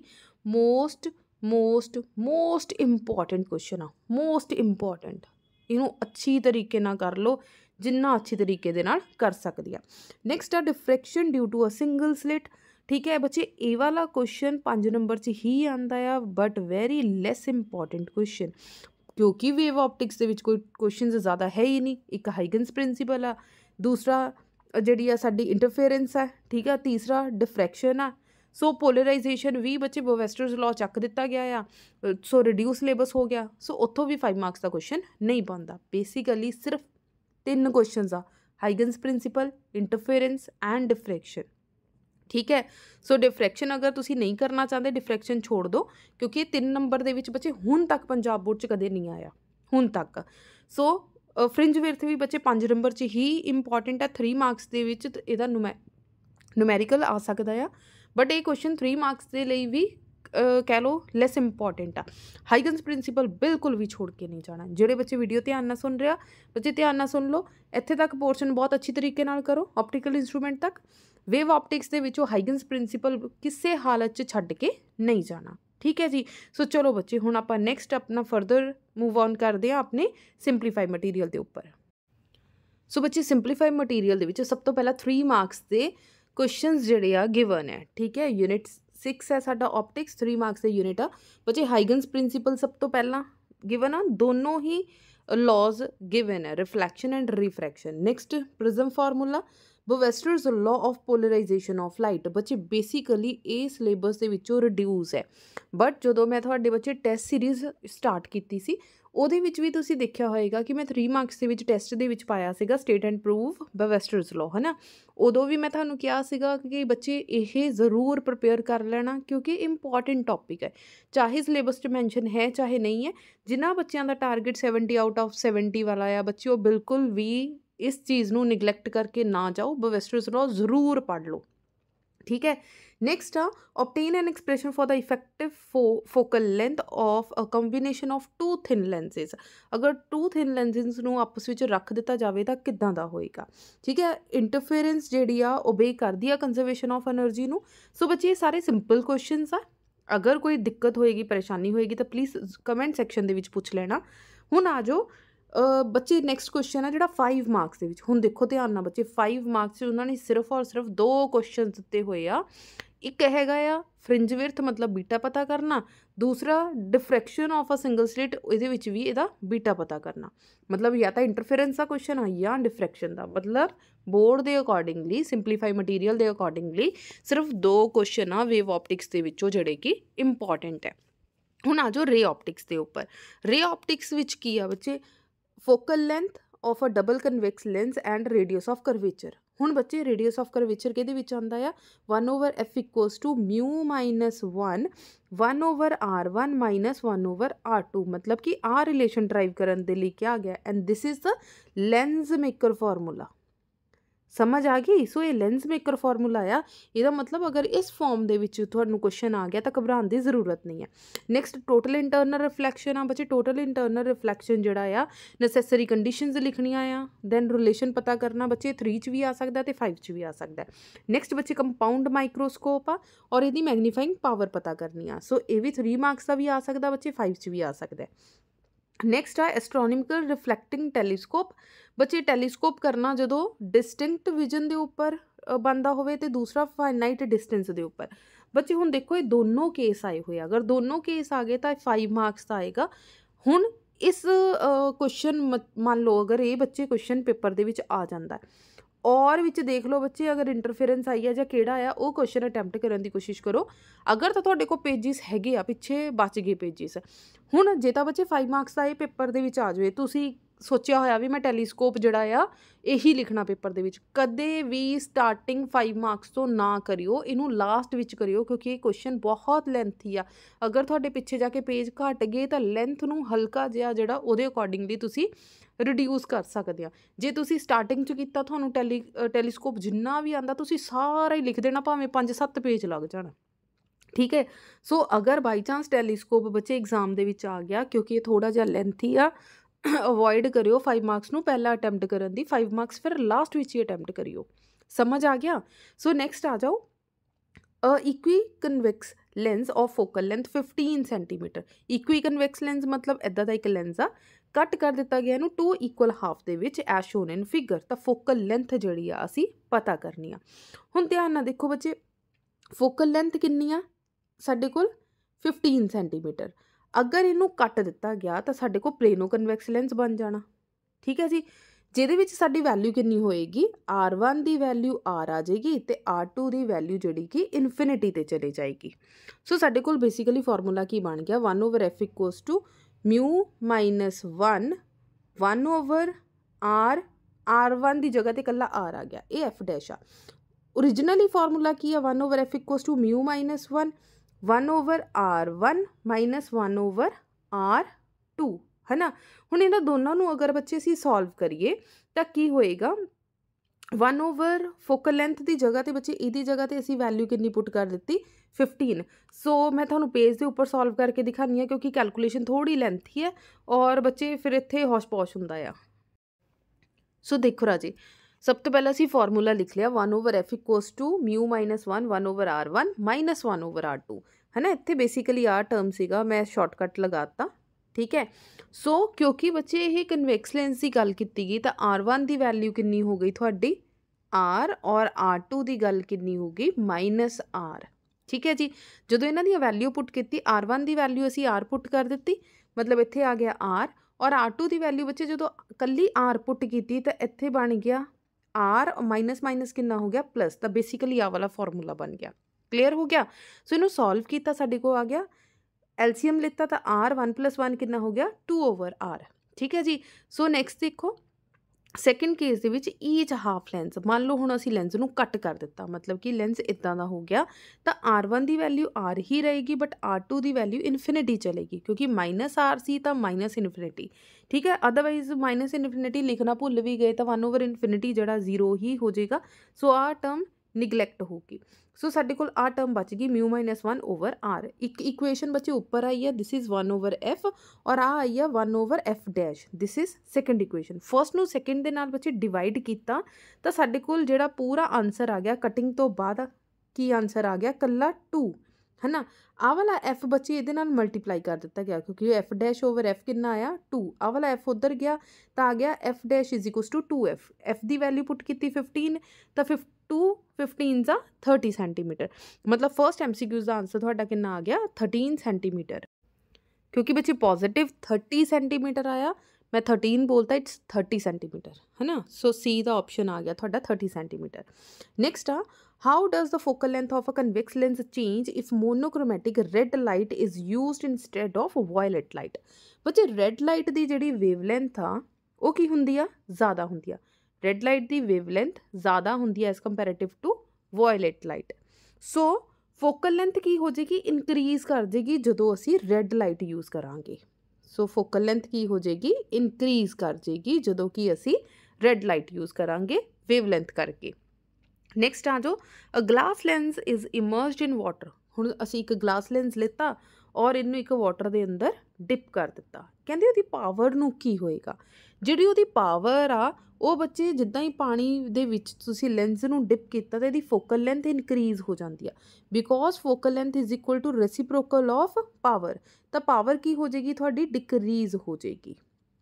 most most most important question ਆ ਮੋਸਟ ਇੰਪੋਰਟੈਂਟ ਇਹਨੂੰ ਅੱਛੀ ਤਰੀਕੇ ਨਾਲ ਕਰ ਲਓ ਜਿੰਨਾ ਅੱਛੀ ਤਰੀਕੇ ਦੇ ਨਾਲ ਕਰ ਸਕਦੀ ਆ ਨੈਕਸਟ ਆ diffraction due to a single slit ਠੀਕ ਹੈ ਬੱਚੇ ਇਹ ਵਾਲਾ ਕੁਐਸਚਨ 5 ਨੰਬਰ 'ਚ ਹੀ ਆਂਦਾ ਆ but very less important question ਕਿਉਂਕਿ ਵੇਵ ਆਪਟਿਕਸ ਦੇ ਵਿੱਚ ਕੋਈ ਕੁਐਸਚਨਸ ਜ਼ਿਆਦਾ ਹੈ ਹੀ ਨਹੀਂ ਇੱਕ ਹਾਈਗਨਸ ਪ੍ਰਿੰਸੀਪਲ ਆ ਦੂਸਰਾ ਜਿਹੜੀ ਆ ਸਾਡੀ ਇੰਟਰਫੇਰੈਂਸ ਹੈ ਠੀਕ ਆ ਤੀਸਰਾ ਡਿਫਰੈਕਸ਼ਨ ਆ ਸੋ ਪੋਲਰਾਈਜੇਸ਼ਨ ਵੀ ਬੱਚੇ ਬੋਵੈਸਟਰਸ ਲਾਅ ਚੱਕ ਦਿੱਤਾ ਗਿਆ ਆ ਸੋ ਰਿਡਿਊਸ ਸਿਲੇਬਸ ਹੋ ਗਿਆ ਸੋ ਉੱਥੋਂ ਵੀ 5 ਮਾਰਕਸ ਦਾ ਕੁਐਸਚਨ ਨਹੀਂ ਬਣਦਾ ਬੇਸਿਕਲੀ ਸਿਰਫ ਤਿੰਨ ਕੁਐਸਚਨਸ ਆ Huygens principle interference and diffraction ਠੀਕ ਹੈ ਸੋ ਡਿਫਰੈਕਸ਼ਨ ਅਗਰ ਤੁਸੀਂ ਨਹੀਂ ਕਰਨਾ ਚਾਹੁੰਦੇ ਡਿਫਰੈਕਸ਼ਨ ਛੋੜ ਦਿਓ ਕਿਉਂਕਿ ਇਹ 3 ਨੰਬਰ ਦੇ ਵਿੱਚ ਬੱਚੇ ਹੁਣ ਤੱਕ ਪੰਜਾਬ ਬੋਰਡ 'ਚ ਕਦੇ ਨਹੀਂ ਆਇਆ ਹੁਣ ਤੱਕ ਸੋ ਫ੍ਰਿੰਜ ਵਿਰਥ ਵੀ ਬੱਚੇ 5 ਨੰਬਰ 'ਚ ਹੀ ਇੰਪੋਰਟੈਂਟ ਆ 3 ਮਾਰਕਸ ਦੇ ਵਿੱਚ ਇਹਦਾ ਨੁਮੈ ਨੂਮੈਰੀਕਲ ਆ ਸਕਦਾ ਆ ਬਟ ਇਹ ਕੁਐਸਚਨ 3 ਮਾਰਕਸ ਦੇ ਲਈ ਵੀ ਕਹਿ ਲੋ ਲੈਸ ਇੰਪੋਰਟੈਂਟ ਆ ਹਾਈਗਨਸ ਪ੍ਰਿੰਸੀਪਲ ਬਿਲਕੁਲ ਵੀ ਛੋੜ ਕੇ ਨਹੀਂ ਜਾਣਾ ਜਿਹੜੇ ਬੱਚੇ ਵੀਡੀਓ ਧਿਆਨ ਨਾਲ ਸੁਣ ਰਿਹਾ ਬੱਚੇ ਧਿਆਨ ਨਾਲ ਸੁਣ ਲਓ ਇੱਥੇ ਤੱਕ ਪੋਰਸ਼ਨ ਬਹੁਤ ਅੱਛੀ ਤਰੀਕੇ ਨਾਲ ਕਰੋ ਆਪਟੀਕਲ ਇਨਸਟਰੂਮੈਂਟ ਤੱਕ ਵੇਵ ਆਪਟਿਕਸ ਦੇ ਵਿੱਚੋਂ ਹਾਈਗਨਸ ਪ੍ਰਿੰਸੀਪਲ ਕਿਸੇ ਹਾਲਤ 'ਚ ਛੱਡ ਕੇ ਨਹੀਂ ਜਾਣਾ ਠੀਕ ਹੈ ਜੀ ਸੋ ਚਲੋ ਬੱਚੇ ਹੁਣ ਆਪਾਂ ਨੈਕਸਟ ਆਪਣਾ ਫਰਦਰ ਮੂਵ ਔਨ ਕਰਦੇ ਆ ਆਪਣੇ ਸਿੰਪਲੀਫਾਈ ਮਟੀਰੀਅਲ ਦੇ ਉੱਪਰ ਸੋ ਬੱਚੇ ਸਿੰਪਲੀਫਾਈ ਮਟੀਰੀਅਲ ਦੇ ਵਿੱਚ ਸਭ ਤੋਂ ਪਹਿਲਾਂ 3 ਮਾਰਕਸ ਦੇ ਕੁਐਸਚਨਸ ਜਿਹੜੇ ਆ ਗਿਵਨ ਹੈ ਠੀਕ ਹੈ ਯੂਨਿਟ 6 ਹੈ ਸਾਡਾ ਆਪਟਿਕਸ 3 ਮਾਰਕਸ ਦੇ ਯੂਨਿਟ ਆ ਬੱਚੇ ਹਾਈਗਨਸ ਪ੍ਰਿੰਸੀਪਲ ਸਭ ਤੋਂ ਪਹਿਲਾਂ ਗਿਵਨ ਆ ਦੋਨੋਂ ਹੀ ਲਾਜ਼ ਗਿਵਨ ਹੈ reflection and refraction next prism formula Brewster's law of polarisation of light ਬੱਚੇ ਬੇਸਿਕਲੀ ਇਹ ਸਿਲੇਬਸ ਦੇ ਵਿੱਚੋਂ ਰਿਡਿਊਸ ਹੈ ਬਟ ਜਦੋਂ ਮੈਂ ਤੁਹਾਡੇ ਬੱਚੇ ਟੈਸਟ ਸੀਰੀਜ਼ ਸਟਾਰਟ ਕੀਤੀ ਸੀ ਉਹਦੇ ਵਿੱਚ ਵੀ ਤੁਸੀਂ ਦੇਖਿਆ ਹੋਏਗਾ ਕਿ ਮੈਂ 3 ਮਾਰਕਸ ਦੇ ਵਿੱਚ ਟੈਸਟ ਦੇ ਵਿੱਚ ਪਾਇਆ ਸੀਗਾ state and proof Brewster's law ਹਨਾ ਉਦੋਂ ਵੀ ਮੈਂ ਤੁਹਾਨੂੰ ਕਿਹਾ ਸੀਗਾ ਕਿ ਬੱਚੇ ਇਹ ਜ਼ਰੂਰ ਪ੍ਰਪੇਅਰ ਕਰ ਲੈਣਾ ਕਿਉਂਕਿ ਇੰਪੋਰਟੈਂਟ ਟੌਪਿਕ ਹੈ ਚਾਹੇ ਸਿਲੇਬਸ 'ਚ ਮੈਂਸ਼ਨ ਹੈ ਚਾਹੇ ਨਹੀਂ ਹੈ ਜਿਨ੍ਹਾਂ ਬੱਚਿਆਂ ਦਾ ਟਾਰਗੇਟ 70 ਆਊਟ ਆਫ 70 ਵਾਲਾ ਆ ਬੱਚਿਓ ਬਿਲਕੁਲ ਵੀ ਇਸ ਚੀਜ਼ ਨੂੰ ਨੈਗਲੈਕਟ ਕਰਕੇ ਨਾ ਜਾਓ ਬਵੈਸਟਰਸ ਲਾ ਜ਼ਰੂਰ ਪੜ੍ਹ ਲਓ ਠੀਕ ਹੈ ਨੈਕਸਟ ਆ obtain an expression for the effective focal length of a combination of two thin lenses ਅਗਰ ਟੂ ਥਿਨ ਲੈਂਸਸ ਨੂੰ ਆਪਸ ਵਿੱਚ ਰੱਖ ਦਿੱਤਾ ਜਾਵੇ ਤਾਂ ਕਿੱਦਾਂ ਦਾ ਹੋਏਗਾ ਠੀਕ ਹੈ ਇੰਟਰਫੇਰੈਂਸ ਜਿਹੜੀ ਆ ਓਬੇ ਕਰਦੀ ਆ ਕੰਜ਼ਰਵੇਸ਼ਨ ਆਫ એનર્ਜੀ ਨੂੰ ਸੋ ਬੱਚੇ ਇਹ ਸਾਰੇ ਸਿੰਪਲ ਕੁਐਸਚਨਸ ਆ ਅਗਰ ਕੋਈ ਦਿੱਕਤ ਹੋਏਗੀ ਪਰੇਸ਼ਾਨੀ ਹੋਏਗੀ ਤਾਂ ਪਲੀਜ਼ ਕਮੈਂਟ ਸੈਕਸ਼ਨ ਦੇ ਵਿੱਚ ਪੁੱਛ ਲੈਣਾ ਹੁਣ ਆਜੋ ਬੱਚੇ ਨੈਕਸਟ ਕੁਐਸਚਨ ਹੈ ਜਿਹੜਾ 5 ਮਾਰਕਸ ਦੇ ਵਿੱਚ ਹੁਣ ਦੇਖੋ ਧਿਆਨ ਨਾਲ ਬੱਚੇ 5 ਮਾਰਕਸ ਉਹਨਾਂ ਨੇ ਸਿਰਫ ਔਰ ਸਿਰਫ ਦੋ ਕੁਐਸਚਨ ਦਿੱਤੇ ਹੋਏ ਆ ਇੱਕ ਹੈਗਾ ਆ ਫ੍ਰਿੰਜ ਵਿਰਥ ਮਤਲਬ ਬੀਟਾ ਪਤਾ ਕਰਨਾ ਦੂਸਰਾ diffraction of a single slit ਇਹਦੇ ਵਿੱਚ ਵੀ ਇਹਦਾ ਬੀਟਾ ਪਤਾ ਕਰਨਾ ਮਤਲਬ ਜਾਂ ਤਾਂ ਇੰਟਰਫੇਰੈਂਸ ਦਾ ਕੁਐਸਚਨ ਆ ਜਾਂ ਡਿਫ੍ਰੈਕਸ਼ਨ ਦਾ ਮਤਲਬ ਬੋਰਡ ਦੇ ਅਕੋਰਡਿੰਗਲੀ ਸਿੰਪਲੀਫਾਈ ਮਟੀਰੀਅਲ ਦੇ ਅਕੋਰਡਿੰਗਲੀ ਸਿਰਫ ਦੋ ਕੁਐਸਚਨ ਆ ਵੇਵ ਆਪਟਿਕਸ ਦੇ ਵਿੱਚੋਂ ਜਿਹੜੇ ਕਿ ਇੰਪੋਰਟੈਂਟ ਹੈ ਹੁਣ ਆਜੋ ਰੇ ਆਪਟਿਕਸ ਦੇ ਉੱਪਰ ਰੇ ਆਪਟਿਕਸ ਵਿੱਚ ਕੀ ਆ ਬੱਚੇ focal length of a double convex lens and radius of curvature ਹੁਣ ਬੱਚੇ ਰੇਡੀਅਸ ਆਫ ਕਰਵੇਚਰ ਕਿਹਦੇ ਵਿੱਚ ਆਉਂਦਾ ਆ 1 over f equals to μ minus 1 1 over r1 minus 1 over r2 ਮਤਲਬ ਕਿ ਆ ਰਿਲੇਸ਼ਨ ਡਰਾਈਵ ਕਰਨ ਦੇ ਲਈ ਕਿਹਾ ਗਿਆ and this is the lens maker formula ਸਮਝ ਆ ਗਈ ਸੋ ਇਹ ਲੈਂਸ ਮੇਕਰ ਫਾਰਮੂਲਾ ਆ ਇਹਦਾ ਮਤਲਬ ਅਗਰ ਇਸ ਫਾਰਮ ਦੇ ਵਿੱਚ ਤੁਹਾਨੂੰ ਕੁਐਸਚਨ ਆ ਗਿਆ ਤਾਂ ਘਬਰਾਉਣ ਦੀ ਜ਼ਰੂਰਤ ਨਹੀਂ ਹੈ ਨੈਕਸਟ ਟੋਟਲ ਇੰਟਰਨਲ ਰਿਫਲੈਕਸ਼ਨ ਆ ਬੱਚੇ ਟੋਟਲ ਇੰਟਰਨਲ ਰਿਫਲੈਕਸ਼ਨ ਜਿਹੜਾ ਆ ਨੈਸੈਸਰੀ ਕੰਡੀਸ਼ਨਸ ਲਿਖਣੀਆਂ ਆ ਦੈਨ ਰਿਲੇਸ਼ਨ ਪਤਾ ਕਰਨਾ ਬੱਚੇ 3 ਚ ਵੀ ਆ ਸਕਦਾ ਤੇ 5 ਚ ਵੀ ਆ ਸਕਦਾ ਨੈਕਸਟ ਬੱਚੇ ਕੰਪਾਊਂਡ ਮਾਈਕਰੋਸਕੋਪ ਆ ਔਰ ਇਹਦੀ ਮੈਗਨੀਫਾਈਂਗ ਪਾਵਰ ਪਤਾ ਕਰਨੀ ਆ ਸੋ ਇਹ ਵੀ 3 ਮਾਰਕਸ ਦਾ ਵੀ ਆ ਸਕਦਾ ਬੱਚੇ 5 ਚ ਵੀ ਆ ਸਕਦਾ ਨੈਕਸਟ ਆ ਐਸਟ੍ਰੋਨੋਮਿਕਲ ਰਿਫਲੈਕਟਿੰਗ ਟੈਲੀਸਕੋਪ ਬੱਚੇ ਟੈਲੀਸਕੋਪ ਕਰਨਾ ਜਦੋਂ ਡਿਸਟਿੰਕਟ ਵਿਜ਼ਨ ਦੇ ਉੱਪਰ ਬੰਦਾ ਹੋਵੇ ਤੇ ਦੂਸਰਾ ਫਾਈਨਾਈਟ ਡਿਸਟੈਂਸ ਦੇ ਉੱਪਰ ਬੱਚੇ ਹੁਣ ਦੇਖੋ ਇਹ ਦੋਨੋਂ ਕੇਸ ਆਏ ਹੋਏ ਅਗਰ ਦੋਨੋਂ ਕੇਸ ਆ ਗਏ ਤਾਂ 5 ਮਾਰਕਸ ਦਾ ਆਏਗਾ ਹੁਣ ਇਸ ਕੁਐਸਚਨ ਮੰਨ ਲਓ ਅਗਰ ਇਹ ਬੱਚੇ ਕੁਐਸਚਨ ਪੇਪਰ ਦੇ ਵਿੱਚ ਆ ਜਾਂਦਾ ਔਰ ਵਿੱਚ ਦੇਖ ਲਓ ਬੱਚੇ ਅਗਰ ਇੰਟਰਫੇਰੈਂਸ ਆਈ ਹੈ ਜਾਂ ਕਿਹੜਾ ਆ ਉਹ ਕੁਐਸਚਨ ਅਟੈਂਪਟ ਕਰਨ ਦੀ ਕੋਸ਼ਿਸ਼ ਕਰੋ ਅਗਰ ਤਾਂ ਤੁਹਾਡੇ ਕੋਲ ਪੇजेस ਹੈਗੇ ਆ ਪਿੱਛੇ ਬਚ ਗਏ ਪੇजेस ਹੁਣ ਜੇ ਤਾਂ ਬੱਚੇ 5 ਮਾਰਕਸ ਦਾ ਇਹ ਪੇਪਰ ਦੇ ਵਿੱਚ ਆ ਜਾਵੇ ਤੁਸੀਂ ਸੋਚਿਆ ਹੋਇਆ ਵੀ ਮੈਂ ਟੈਲੀਸਕੋਪ ਜਿਹੜਾ ਆ ਇਹੀ ਲਿਖਣਾ ਪੇਪਰ ਦੇ ਵਿੱਚ ਕਦੇ ਵੀ ਸਟਾਰਟਿੰਗ 5 ਮਾਰਕਸ ਤੋਂ ਨਾ ਕਰਿਓ ਇਹਨੂੰ ਲਾਸਟ ਵਿੱਚ ਕਰਿਓ ਕਿਉਂਕਿ ਇਹ ਕੁਐਸਚਨ ਬਹੁਤ ਲੈਂਥੀ ਆ ਅਗਰ ਤੁਹਾਡੇ ਪਿੱਛੇ ਜਾ ਕੇ ਪੇਜ ਘਟ ਗਏ ਤਾਂ ਲੈਂਥ ਨੂੰ ਹਲਕਾ ਜਿਹਾ ਜਿਹੜਾ ਉਹਦੇ ਅਕੋਰਡਿੰਗਲੀ ਤੁਸੀਂ ਰਿਡਿਊਸ ਕਰ ਸਕਦੇ ਆ ਜੇ ਤੁਸੀਂ ਸਟਾਰਟਿੰਗ ਚ ਕੀਤਾ ਤੁਹਾਨੂੰ ਟੈਲੀ ਟੈਲੀਸਕੋਪ ਜਿੰਨਾ ਵੀ ਆਂਦਾ ਤੁਸੀਂ ਸਾਰਾ ਹੀ ਲਿਖ ਦੇਣਾ ਭਾਵੇਂ 5-7 ਪੇਜ ਲੱਗ ਜਾਣ ਠੀਕ ਹੈ ਸੋ ਅਗਰ ਬਾਈ ਚਾਂਸ ਟੈਲੀਸਕੋਪ ਬੱਚੇ ਐਗਜ਼ਾਮ ਦੇ ਵਿੱਚ ਆ ਗਿਆ ਕਿਉਂਕਿ ਇਹ ਥੋੜਾ ਜਿਹਾ ਲੈਂਥੀ ਆ ਅਵੋਇਡ ਕਰਿਓ 5 ਮਾਰਕਸ ਨੂੰ ਪਹਿਲਾ ਅਟੈਂਪਟ ਕਰਨ ਦੀ 5 ਮਾਰਕਸ ਫਿਰ ਲਾਸਟ ਵਿੱਚ ਹੀ ਅਟੈਂਪਟ ਕਰਿਓ ਸਮਝ ਆ ਗਿਆ ਸੋ ਨੈਕਸਟ ਆ ਜਾਓ a equiconvex lens of focal length 15 centimetre equiconvex lens ਮਤਲਬ ਇਦਾਂ ਦਾ ਇੱਕ ਲੈਂਸ ਆ ਕੱਟ ਕਰ ਦਿੱਤਾ ਗਿਆ ਇਹਨੂੰ ਟੂ ਇਕੁਅਲ ਹਾਫ ਦੇ ਵਿੱਚ ਐਸ ਸ਼ੋਨ ਇਨ ਫਿਗਰ ਤਾਂ ਫੋਕਲ ਲੈਂਥ ਜਿਹੜੀ ਆ ਅਸੀਂ ਪਤਾ ਕਰਨੀ ਆ ਹੁਣ ਧਿਆਨ ਨਾਲ ਦੇਖੋ ਬੱਚੇ ਫੋਕਲ ਲੈਂਥ ਕਿੰਨੀ ਆ ਸਾਡੇ ਕੋਲ 15 ਸੈਂਟੀਮੀਟਰ ਅਗਰ ਇਹਨੂੰ ਕੱਟ ਦਿੱਤਾ ਗਿਆ ਤਾਂ ਸਾਡੇ ਕੋਲ ਪਲੇਨੋ ਕਨਵੈਕਸ ਲੈਂਸ ਬਣ ਜਾਣਾ ਠੀਕ ਹੈ ਜੀ ਜਿਹਦੇ ਵਿੱਚ ਸਾਡੀ ਵੈਲਿਊ ਕਿੰਨੀ ਹੋਏਗੀ r1 ਦੀ ਵੈਲਿਊ r ਆ ਜਾਏਗੀ ਤੇ r2 ਦੀ ਵੈਲਿਊ ਜਿਹੜੀ ਕਿ ਇਨਫਿਨਿਟੀ ਤੇ ਚਲੇ ਜਾਏਗੀ ਸੋ ਸਾਡੇ ਕੋਲ ਬੇਸਿਕਲੀ ਫਾਰਮੂਲਾ ਕੀ ਬਣ ਗਿਆ 1 over f equals to μ 1 1 over r r1 ਦੀ ਜਗ੍ਹਾ ਤੇ ਇਕੱਲਾ r ਆ ਗਿਆ ਇਹ f' ਆ ओरिजिनली ਫਾਰਮੂਲਾ ਕੀ ਆ 1 over f equals to mu minus 1 over r1 1 over r2 ਹੈ ਨਾ ਹੁਣ ਇਹਨਾਂ ਦੋਨਾਂ ਨੂੰ ਅਗਰ ਬੱਚੇ ਅਸੀਂ ਸੋਲਵ ਕਰੀਏ ਤਾਂ ਕੀ ਹੋਏਗਾ 1 ਓਵਰ ਫੋਕਲ ਲੈਂਥ ਦੀ ਜਗ੍ਹਾ ਤੇ ਬੱਚੇ ਇਹਦੀ ਜਗ੍ਹਾ ਤੇ ਅਸੀਂ ਵੈਲਿਊ ਕਿੰਨੀ ਪੁੱਟ ਕਰ ਦਿੱਤੀ 15 ਸੋ ਮੈਂ ਤੁਹਾਨੂੰ ਪੇਜ ਦੇ ਉੱਪਰ ਸੋਲਵ ਕਰਕੇ ਦਿਖਾਨੀ ਹੈ ਕਿਉਂਕਿ ਕੈਲਕੂਲੇਸ਼ਨ ਥੋੜੀ ਲੈਂਥੀ ਹੈ ਔਰ ਬੱਚੇ ਫਿਰ ਇੱਥੇ ਹੌਸ਼ ਪੌਸ਼ ਹੁੰਦਾ ਆ ਸੋ ਦੇਖੋ ਰਾਜੇ सब तो पहला असी फॉर्मूला लिख लिया one over F equals to mu minus one one over R one minus one over R two है ना इतने बेसिकली आ टर्म से मैं शॉर्टकट लगाता ठीक है सो so, क्योंकि बच्चे ये कन्वैक्स लेंस की गल की गई तो आर वन की वैल्यू कि हो गई थोड़ी आर और आर टू की गल कि हो गई माइनस आर ठीक है जी जो इन दैल्यू पुट की आर वन की वैल्यू असी आर पुट कर दी मतलब इतने आ गया आर और आर टू की वैल्यू बच्चे जो कल आर पुट की तो इतने बन गया आर और माइनस माइनस कि हो गया प्लस तो बेसिकली आ वाला फॉर्मूला बन गया क्लीयर हो गया सो इन सॉल्व किया साढ़े को आ गया एलसीएम लिता तो आर वन प्लस वन कि हो गया टू ओवर आर ठीक है जी सो नैक्सट देखो ਸੈਕੰਡ ਕੇਸ ਦੇ ਵਿੱਚ ਈਚ ਹਾਫ ਲੈਂਸ ਮੰਨ ਲਓ ਹੁਣ ਅਸੀਂ ਲੈਂਸ ਨੂੰ ਕੱਟ ਕਰ ਦਿੱਤਾ ਮਤਲਬ ਕਿ ਲੈਂਸ ਇਦਾਂ ਦਾ ਹੋ ਗਿਆ ਤਾਂ R1 ਦੀ ਵੈਲਿਊ R ਹੀ ਰਹੇਗੀ ਬਟ R2 ਦੀ ਵੈਲਿਊ ਇਨਫਿਨਿਟੀ ਚਲੇਗੀ ਕਿਉਂਕਿ ਮਾਈਨਸ R ਸੀ ਤਾਂ ਮਾਈਨਸ ਇਨਫਿਨਿਟੀ ਠੀਕ ਹੈ ਅਦਰਵਾਈਜ਼ ਮਾਈਨਸ ਇਨਫਿਨਿਟੀ ਲਿਖਣਾ ਭੁੱਲ ਵੀ ਗਏ ਤਾਂ 1 ਓਵਰ ਇਨਫਿਨਿਟੀ ਜਿਹੜਾ 0 ਹੀ ਹੋ ਜਾਏਗਾ ਸੋ ਆ ਟਰਮ ਨਿਗਲੈਕਟ ਹੋਊਗੀ ਸੋ ਸਾਡੇ ਕੋਲ ਆ ਟਰਮ ਬਚ ਗਈ μ 1 ਓਵਰ r ਇੱਕ ਇਕੁਏਸ਼ਨ ਬੱਚੇ ਉੱਪਰ ਆਈ ਹੈ ਥਿਸ ਇਜ਼ 1 ਓਵਰ f ਔਰ ਆ ਆਈ ਹੈ 1 over f dash this is second equation first ਨੂੰ ਸੈਕੰਡ ਦੇ ਨਾਲ ਬੱਚੇ ਡਿਵਾਈਡ ਕੀਤਾ ਤਾਂ ਸਾਡੇ ਕੋਲ ਜਿਹੜਾ ਪੂਰਾ ਆਨਸਰ ਆ ਗਿਆ ਕਟਿੰਗ ਤੋਂ ਬਾਅਦ ਕੀ ਆਨਸਰ ਆ ਗਿਆ ਕੱਲਾ 2 है ना आ वाला एफ बची ये मल्टीप्लाई कर दिता गया क्योंकि एफ डैश ओवर एफ कि आया टू आ वाला एफ उधर गया तो आ गया F dash is equals to two F F की वैल्यू पुट की फिफ्टीन तो फिफ टू फिफ्टीन ज थर्टी सेंटीमीटर मतलब फर्स्ट एम सी क्यूज का आंसर थोड़ा कि आ गया थर्टीन सेंटीमीटर क्योंकि बच्चे पॉजिटिव थर्टी सेंटीमीटर आया मैं थर्टीन बोलता इट्स थर्टी सेंटीमीटर है ना सो सी का ऑप्शन आ गया थोड़ा थर्टी सेंटीमीटर नैक्सट आ how does the focal length of a a lens change if monochromatic red light is is instead of violet light बच्चे रेड लाइट की जी वेवलेंथ आंधी आ ज़्यादा होंगी रेड लाइट की वेवलेंथ ज़्यादा होंगी as comparative to violet light so focal length की हो जाएगी इनक्रीज़ कर देगी जो असी रेड लाइट यूज़ करा सो फोकल लेंथ की हो जाएगी इनक्रीज़ कर जाएगी जो कि असी रेड लाइट यूज़ करा वेवलेंथ करके ਨੈਕਸਟ ਆ ਜੋ a glass lens is immersed in water ਹੁਣ ਅਸੀਂ ਇੱਕ ਗਲਾਸ ਲੈਂਸ ਲਿੱਤਾ ਔਰ ਇਹਨੂੰ ਇੱਕ ਵਾਟਰ ਦੇ ਅੰਦਰ ਡਿਪ ਕਰ ਦਿੱਤਾ ਕਹਿੰਦੇ ਉਹਦੀ ਪਾਵਰ ਨੂੰ ਕੀ ਹੋਏਗਾ ਜਿਹੜੀ ਉਹਦੀ ਪਾਵਰ ਆ ਉਹ ਬੱਚੇ ਜਿੱਦਾਂ ਹੀ ਪਾਣੀ ਦੇ ਵਿੱਚ ਤੁਸੀਂ ਲੈਂਸ ਨੂੰ ਡਿਪ ਕੀਤਾ ਤੇ ਇਹਦੀ ਫੋਕਲ ਲੈਂਥ ਇਨਕਰੀਜ਼ ਹੋ ਜਾਂਦੀ ਆ because focal length is equal to reciprocal of power ਤਾਂ ਪਾਵਰ ਕੀ ਹੋ ਜਾਏਗੀ ਤੁਹਾਡੀ ਡਿਕਰੀਜ਼ ਹੋ ਜਾਏਗੀ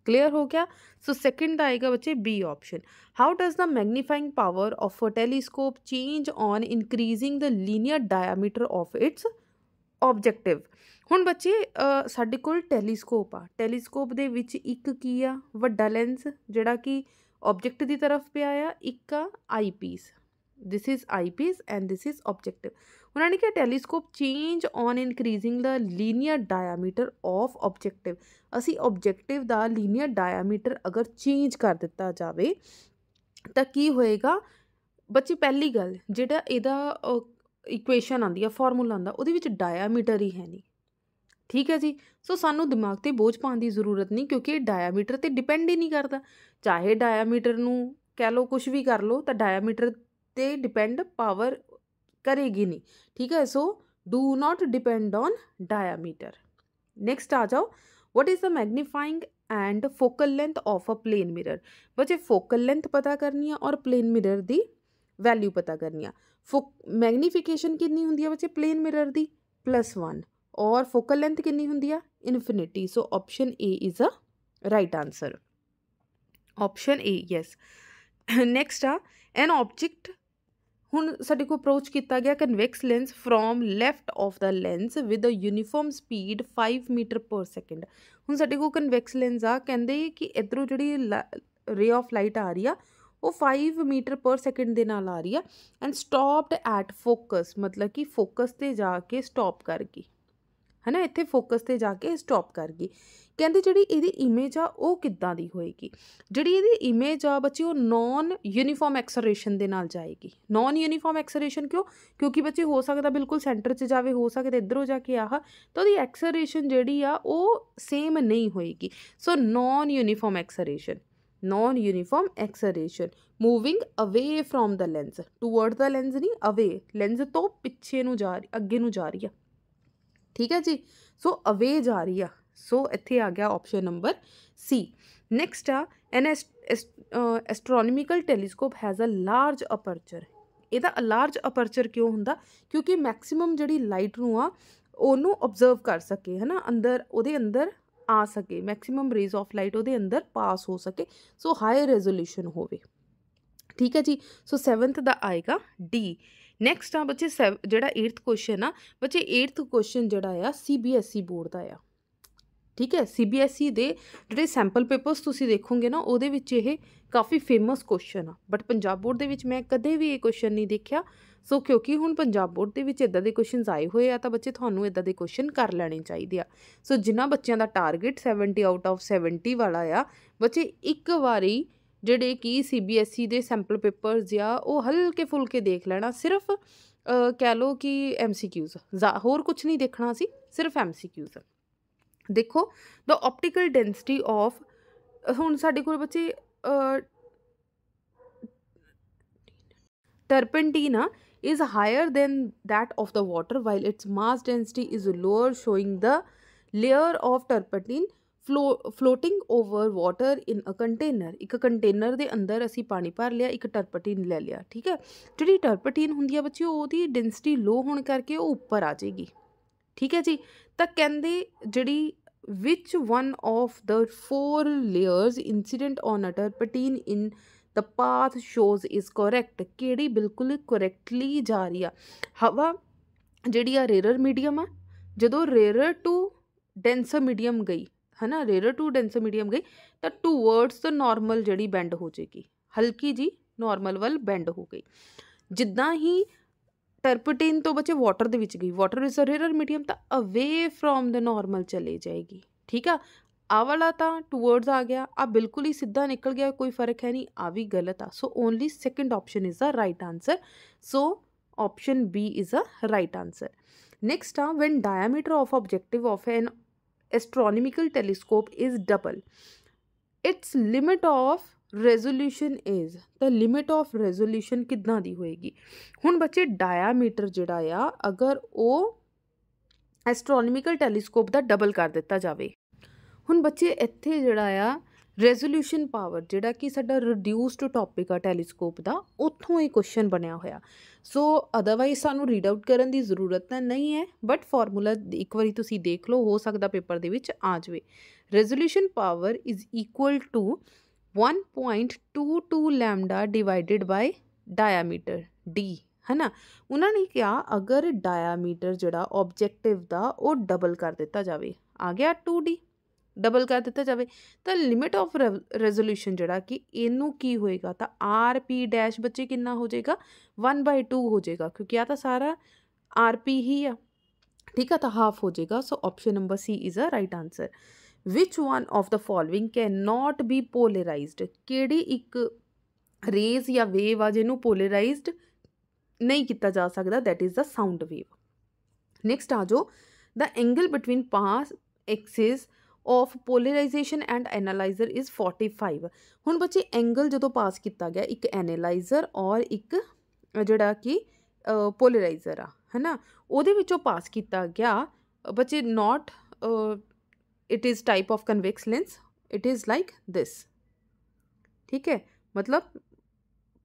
क्लियर हो गया सो so, सेकंड आएगा बच्चे B option how does the magnifying power of a telescope change on increasing the linear diameter of its objective ਹੁਣ ਬੱਚੇ ਸਾਡੇ ਕੋਲ ਟੈਲੀਸਕੋਪ ਆ ਟੈਲੀਸਕੋਪ ਦੇ ਵਿੱਚ ਇੱਕ ਕੀ ਆ ਵੱਡਾ ਲੈਂਸ ਜਿਹੜਾ ਕਿ ਆਬਜੈਕਟ ਦੀ ਤਰਫ ਪਿਆ ਆ ਇੱਕ ਆ ਆਈਪੀਸ this is eyepiece and this is objective ਉਹਨਾਂ ਨੇ ਕਿਹਾ telescope change on increasing the linear diameter of objective ਅਸੀਂ ਆਬਜੈਕਟਿਵ ਦਾ ਲੀਨੀਅਰ ਡਾਇਆਮੀਟਰ ਅਗਰ ਚੇਂਜ ਕਰ ਦਿੱਤਾ ਜਾਵੇ ਤਾਂ ਕੀ ਹੋਏਗਾ ਬੱਚੇ ਪਹਿਲੀ ਗੱਲ ਜਿਹੜਾ ਇਹਦਾ ਇਕੁਏਸ਼ਨ ਆਂਦੀ ਆ ਫਾਰਮੂਲਾ ਆਂਦਾ ਉਹਦੇ ਵਿੱਚ ਡਾਇਆਮੀਟਰ ਹੀ ਹੈ ਨਹੀਂ ਠੀਕ ਹੈ ਜੀ ਸੋ ਸਾਨੂੰ ਦਿਮਾਗ ਤੇ ਬੋਝ ਪਾਉਣ ਦੀ ਜ਼ਰੂਰਤ ਨਹੀਂ ਕਿਉਂਕਿ ਇਹ ਡਾਇਆਮੀਟਰ ਤੇ ਡਿਪੈਂਡ ਹੀ ਨਹੀਂ ਕਰਦਾ ਚਾਹੇ ਡਾਇਆਮੀਟਰ ਨੂੰ ਕਹਿ ਲਓ ਕੁਝ ਵੀ ਕਰ ਲਓ ਤਾਂ ਡਾਇਆਮੀਟਰ ते डिपेंड पावर करेगी नहीं ठीक है so do not depend on diameter next आ जाओ what is the magnifying and focal length of a plane mirror बच्चे फोकल लेंथ पता करनी है और प्लेन मिरर दी वैल्यू पता करनी है फो मैग्नीफिकेशन कितनी होंगी बच्चे प्लेन मिरर दी प्लस वन और फोकल लेंथ कितनी होंगी infinity so option A is a right answer option A yes next आ एन ऑब्जेक्ट ਹੁਣ ਸਾਡੇ ਕੋਲ ਅਪਰੋਚ ਕੀਤਾ ਗਿਆ convex lens from left of the lens with a uniform speed 5 metre per second ਹੁਣ ਸਾਡੇ ਕੋਲ ਕਨਵੈਕਸ ਲੈਂਸ ਆ ਕਹਿੰਦੇ ਕਿ ਇਧਰੋਂ ਜਿਹੜੀ ਰੇ ਆਫ ਲਾਈਟ ਆ ਰਹੀ ਆ ਉਹ 5 ਮੀਟਰ ਪਰ ਸੈਕਿੰਡ ਦੇ ਨਾਲ ਆ ਰਹੀ ਆ ਐਂਡ ਸਟਾਪਡ ਐਟ ਫੋਕਸ ਮਤਲਬ ਕਿ ਫੋਕਸ ਤੇ ਜਾ ਕੇ ਸਟਾਪ ਕਰ ਗਈ ਨਾ ਇੱਥੇ ਫੋਕਸ ਤੇ ਜਾ ਕੇ ਸਟਾਪ ਕਰ ਗਈ ਕਹਿੰਦੇ ਜਿਹੜੀ ਇਹਦੀ ਇਮੇਜ ਆ ਉਹ ਕਿੱਦਾਂ ਦੀ ਹੋਏਗੀ ਜਿਹੜੀ ਇਹਦੀ ਇਮੇਜ ਆ ਬੱਚੇ ਉਹ ਨਾਨ ਯੂਨੀਫਾਰਮ ਐਕਸਲਰੇਸ਼ਨ ਦੇ ਨਾਲ ਜਾਏਗੀ ਨਾਨ ਯੂਨੀਫਾਰਮ ਐਕਸਲਰੇਸ਼ਨ ਕਿਉਂ ਕਿਉਂਕਿ ਬੱਚੇ ਹੋ ਸਕਦਾ ਬਿਲਕੁਲ ਸੈਂਟਰ 'ਚ ਜਾਵੇ ਹੋ ਸਕਦਾ ਇੱਧਰੋਂ ਜਾ ਕੇ ਆਹ ਤਾਂ ਉਹਦੀ ਐਕਸਲਰੇਸ਼ਨ ਜਿਹੜੀ ਆ ਉਹ ਸੇਮ ਨਹੀਂ ਹੋਏਗੀ so non uniform acceleration non uniform acceleration moving away from the lens toward the lens ਨਹੀਂ ਅਵੇ ਲੈਂਸ ਤੋਂ ਪਿੱਛੇ ਨੂੰ ਜਾ ਰਹੀ ਅੱਗੇ ਨੂੰ ਜਾ ਰਹੀ ਆ ਠੀਕ ਹੈ ਜੀ ਸੋ ਅਵੇ ਜਾ ਰਹੀ ਆ ਸੋ ਇੱਥੇ ਆ ਗਿਆ ਆਪਸ਼ਨ ਨੰਬਰ ਸੀ ਨੈਕਸਟ ਆ an astronomical telescope has a large aperture ਇਹਦਾ ਲਾਰਜ ਅਪਰਚਰ ਕਿਉਂ ਹੁੰਦਾ ਕਿਉਂਕਿ ਮੈਕਸਿਮਮ ਜਿਹੜੀ ਲਾਈਟ ਨੂੰ ਆ ਉਹਨੂੰ ਆਬਜ਼ਰਵ ਕਰ ਸਕੇ ਹਨਾ ਅੰਦਰ ਉਹਦੇ ਅੰਦਰ ਆ ਸਕੇ ਮੈਕਸਿਮਮ ਰੇਜ਼ ਆਫ ਲਾਈਟ ਉਹਦੇ ਅੰਦਰ ਪਾਸ ਹੋ ਸਕੇ ਸੋ ਹਾਈ ਰੈਜ਼ੋਲੂਸ਼ਨ ਹੋਵੇ ਠੀਕ ਹੈ ਜੀ ਸੋ 7th ਦਾ ਆਏਗਾ ਡੀ ਨੈਕਸਟ ਆ ਬੱਚੇ ਜਿਹੜਾ 8th ਕੁਐਸਚਨ ਆ ਬੱਚੇ 8th ਕੁਐਸਚਨ ਜਿਹੜਾ ਆ ਸੀਬੀਐਸਈ ਬੋਰਡ e ਦਾ ਆ ਠੀਕ ਹੈ ਸੀਬੀਐਸਈ e ਦੇ ਜਿਹੜੇ ਸੈਂਪਲ ਪੇਪਰਸ ਤੁਸੀਂ ਦੇਖੋਗੇ ਨਾ ਉਹਦੇ ਵਿੱਚ ਇਹ ਕਾਫੀ ਫੇਮਸ ਕੁਐਸਚਨ ਆ ਬਟ ਪੰਜਾਬ ਬੋਰਡ ਦੇ ਵਿੱਚ ਮੈਂ ਕਦੇ ਵੀ ਇਹ ਕੁਐਸਚਨ ਨਹੀਂ ਦੇਖਿਆ ਸੋ ਕਿਉਂਕਿ ਹੁਣ ਪੰਜਾਬ ਬੋਰਡ ਦੇ ਵਿੱਚ ਇਦਾਂ ਦੇ ਕੁਐਸਚਨਸ ਆਏ ਹੋਏ ਆ ਤਾਂ ਬੱਚੇ ਤੁਹਾਨੂੰ ਇਦਾਂ ਦੇ ਕੁਐਸਚਨ ਕਰ ਲੈਣੇ ਚਾਹੀਦੇ ਆ ਸੋ ਜਿਨ੍ਹਾਂ ਬੱਚਿਆਂ ਦਾ ਟਾਰਗੇਟ 70 ਆਊਟ ਆਫ 70 ਵਾਲਾ ਆ ਬੱਚੇ ਇੱਕ ਵਾਰੀ जेडे कि सी बी एस ई के सैंपल पेपर या वह हल्के फुलके देख लेना सिर्फ कह लो कि एम सी क्यूज़ जा होर कुछ नहीं देखना सी सिर्फ एम सी क्यूज़ देखो द ऑप्टिकल डेंसिटी ऑफ हूँ साढ़े को बच्चे turpentine is higher than that of the water while its mass density is lower showing the layer of turpentine ਫਲੋ floating over water in a container ਇੱਕ container ਦੇ ਅੰਦਰ ਅਸੀਂ ਪਾਣੀ ਭਰ ਲਿਆ ਇੱਕ ਟਰਪਟੀਨ ਲੈ ਲਿਆ ਠੀਕ ਹੈ ਜਿਹੜੀ ਟਰਪਟੀਨ ਹੁੰਦੀ ਹੈ ਬੱਚਿਓ ਉਹਦੀ ਡੈਂਸਿਟੀ ਲੋ ਹੋਣ ਕਰਕੇ ਉਹ ਉੱਪਰ ਆ ਜਾਏਗੀ ਠੀਕ ਹੈ ਜੀ ਤਾਂ ਕਹਿੰਦੇ ਜਿਹੜੀ which one of the four layers incident on a terpentine in the path shows is correct ਕਿਹੜੀ ਬਿਲਕੁਲ ਕਰੈਕਟਲੀ ਜਾ ਰਹੀ ਆ ਹਵਾ ਜਿਹੜੀ ਆ ਰੇਰਰ ਮੀਡੀਅਮ ਆ ਜਦੋਂ ਰੇਰਰ ਟੂ ਡੈਂਸਰ ਮੀਡੀਅਮ ਗਈ है ना रेयर टू डेंस मीडियम गई तो टूवर्ड्स द नॉर्मल जड़ी बैंड हो जाएगी हल्की जी नॉर्मल वल बैंड हो गई जिदा ही टर्पटेन तो बचे वॉटर गई water is a rare medium तो अवे फ्रॉम द नॉर्मल चले जाएगी ठीक है आ वाला तो टूवर्ड्स आ गया आ बिल्कुल ही सीधा निकल गया कोई फर्क है नहीं आ भी गलत आ so only second option is the right answer so option B is a right answer next आ when diameter of objective of an astronomical telescope is double. Its limit of resolution is ਤਾਂ limit of resolution ਕਿੱਦਾਂ ਦੀ ਹੋਏਗੀ ਹੁਣ ਬੱਚੇ diameter ਜਿਹੜਾ ਆ ਅਗਰ ਉਹ ਐਸਟ੍ਰੋਨੋਮਿਕਲ ਟੈਲੀਸਕੋਪ ਦਾ ਡਬਲ ਕਰ ਦਿੱਤਾ ਜਾਵੇ ਹੁਣ ਬੱਚੇ ਇੱਥੇ ਜਿਹੜਾ ਆ ਰੈਜ਼ੋਲੂਸ਼ਨ ਪਾਵਰ ਜਿਹੜਾ ਕਿ ਸਾਡਾ ਰਿਡਿਊਸਡ ਟੌਪਿਕ ਆ ਟੈਲੀਸਕੋਪ ਦਾ ਉੱਥੋਂ ਇਹ ਕੁਐਸਚਨ ਬਣਿਆ ਹੋਇਆ ਸੋ ਅਦਰਵਾਈਜ਼ ਸਾਨੂੰ ਰੀਡ ਆਊਟ ਕਰਨ ਦੀ ਜ਼ਰੂਰਤ ਤਾਂ ਨਹੀਂ ਹੈ ਬਟ ਫਾਰਮੂਲਾ ਇੱਕ ਵਾਰੀ ਤੁਸੀਂ ਦੇਖ ਲਓ ਹੋ ਸਕਦਾ ਪੇਪਰ ਦੇ ਵਿੱਚ ਆ ਜਾਵੇ resolution power is equal to 1.22 lambda divided by diameter D ਹੈ ਨਾ ਉਹਨਾਂ ਨੇ ਕਿਹਾ ਅਗਰ ਡਾਇਆਮੀਟਰ ਜਿਹੜਾ ਆਬਜੈਕਟਿਵ ਦਾ ਉਹ ਡਬਲ ਕਰ ਦਿੱਤਾ ਜਾਵੇ ਆ ਗਿਆ 2d ਡਬਲ ਕਰ ਦਿੱਤਾ ਜਾਵੇ ਤਾਂ ਲਿਮਿਟ ਆਫ ਰੈਜ਼ੋਲੂਸ਼ਨ ਜਿਹੜਾ ਕਿ ਇਹਨੂੰ ਕੀ ਹੋਏਗਾ ਤਾਂ ਆਰ ਪੀ ਡੈਸ਼ ਬੱਚੇ ਕਿੰਨਾ ਹੋ ਜਾਏਗਾ 1/2 ਹੋ ਜਾਏਗਾ ਕਿਉਂਕਿ ਆ ਤਾਂ ਸਾਰਾ ਆਰ ਪੀ ਹੀ ਆ ਠੀਕ ਆ ਤਾਂ ਹਾਫ ਹੋ ਜਾਏਗਾ so option number C is a right answer which one of the following can not be polarised ਕਿਹੜੀ ਇੱਕ ਰੇਜ਼ ਜਾਂ ਵੇਵ ਆ ਜਿਹਨੂੰ ਪੋਲਰਾਈਜ਼ਡ ਨਹੀਂ ਕੀਤਾ ਜਾ ਸਕਦਾ that is the sound wave next ਆ ਜੋ the angle between pass axis of polarisation and analyser is 45 ਹੁਣ ਬੱਚੇ ਐਂਗਲ ਜਦੋਂ ਪਾਸ ਕੀਤਾ ਗਿਆ ਇੱਕ ਐਨਲਾਈਜ਼ਰ ਔਰ ਇੱਕ ਜਿਹੜਾ ਕਿ ਪੋਲਰਾਈਜ਼ਰ ਆ ਹੈਨਾ ਉਹਦੇ ਵਿੱਚੋਂ ਪਾਸ ਕੀਤਾ ਗਿਆ ਬੱਚੇ not it is type of convex lens it is like this ਠੀਕ ਹੈ ਮਤਲਬ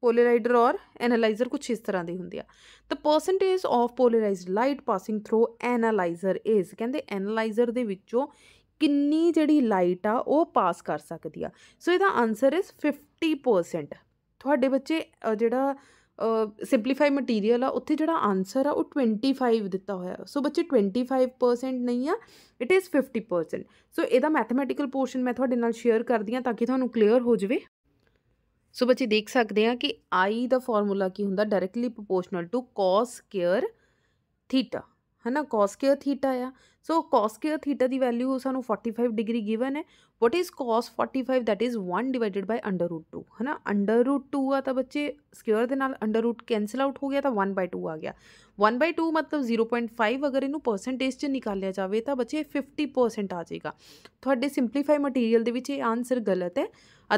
ਪੋਲਰਾਈਡਰ ਔਰ ਐਨਲਾਈਜ਼ਰ ਕੁਝ ਇਸ ਤਰ੍ਹਾਂ ਦੇ ਹੁੰਦੇ ਆ ਤਾਂ percentage of polarised light passing through analyser is ਕਹਿੰਦੇ ਐਨਲਾਈਜ਼ਰ ਦੇ ਵਿੱਚੋਂ ਕਿੰਨੀ ਜਿਹੜੀ ਲਾਈਟ ਆ ਉਹ ਪਾਸ ਕਰ ਸਕਦੀ ਆ ਸੋ ਇਹਦਾ ਆਨਸਰ ਇਜ਼ 50% ਤੁਹਾਡੇ ਬੱਚੇ ਜਿਹੜਾ ਸਿੰਪਲੀਫਾਈ ਮਟੀਰੀਅਲ ਆ ਉੱਥੇ ਜਿਹੜਾ ਆਨਸਰ ਆ ਉਹ 25 ਦਿੱਤਾ ਹੋਇਆ ਸੋ ਬੱਚੇ 25% ਨਹੀਂ ਆ ਇਟ ਇਜ਼ 50% ਸੋ ਇਹਦਾ ਮੈਥਮੈਟੀਕਲ ਪੋਰਸ਼ਨ ਮੈਂ ਤੁਹਾਡੇ ਨਾਲ ਸ਼ੇਅਰ ਕਰਦੀ ਆ ਤਾਂ ਕਿ ਤੁਹਾਨੂੰ ਕਲੀਅਰ ਹੋ ਜਾਵੇ ਸੋ ਬੱਚੇ ਦੇਖ ਸਕਦੇ ਆ ਕਿ i ਦਾ ਫਾਰਮੂਲਾ ਕੀ ਹੁੰਦਾ directly proportional to cos² square theta ਹਨਾ cos ਸਕੁਅਰ ਥੀਟਾ ਆ ਸੋ cos² θ ਦੀ ਵੈਲਿਊ ਸਾਨੂੰ 45 ਡਿਗਰੀ ਗਿਵਨ ਹੈ what is cos 45 that is 1 divided by under root 2 ਹੈ ਅੰਡਰ ਰੂਟ 2 ਆ ਤਾਂ ਬੱਚੇ ਸਕੁਅਰ ਦੇ ਨਾਲ ਅੰਡਰ ਰੂਟ ਕੈਨਸਲ ਆਊਟ ਹੋ ਗਿਆ ਤਾਂ 1 2 ਆ ਗਿਆ 1 2 ਮਤਲਬ 0.5 ਅਗਰ ਇਹਨੂੰ ਪਰਸੈਂਟੇਜ 'ਚ ਨਿਕਾਲਿਆ ਜਾਵੇ ਤਾਂ ਬੱਚੇ 50% ਆ ਜਾਏਗਾ ਤੁਹਾਡੇ ਸਿੰਪਲੀਫਾਈ ਮਟੀਰੀਅਲ ਦੇ ਵਿੱਚ ਇਹ ਆਨਸਰ ਗਲਤ ਹੈ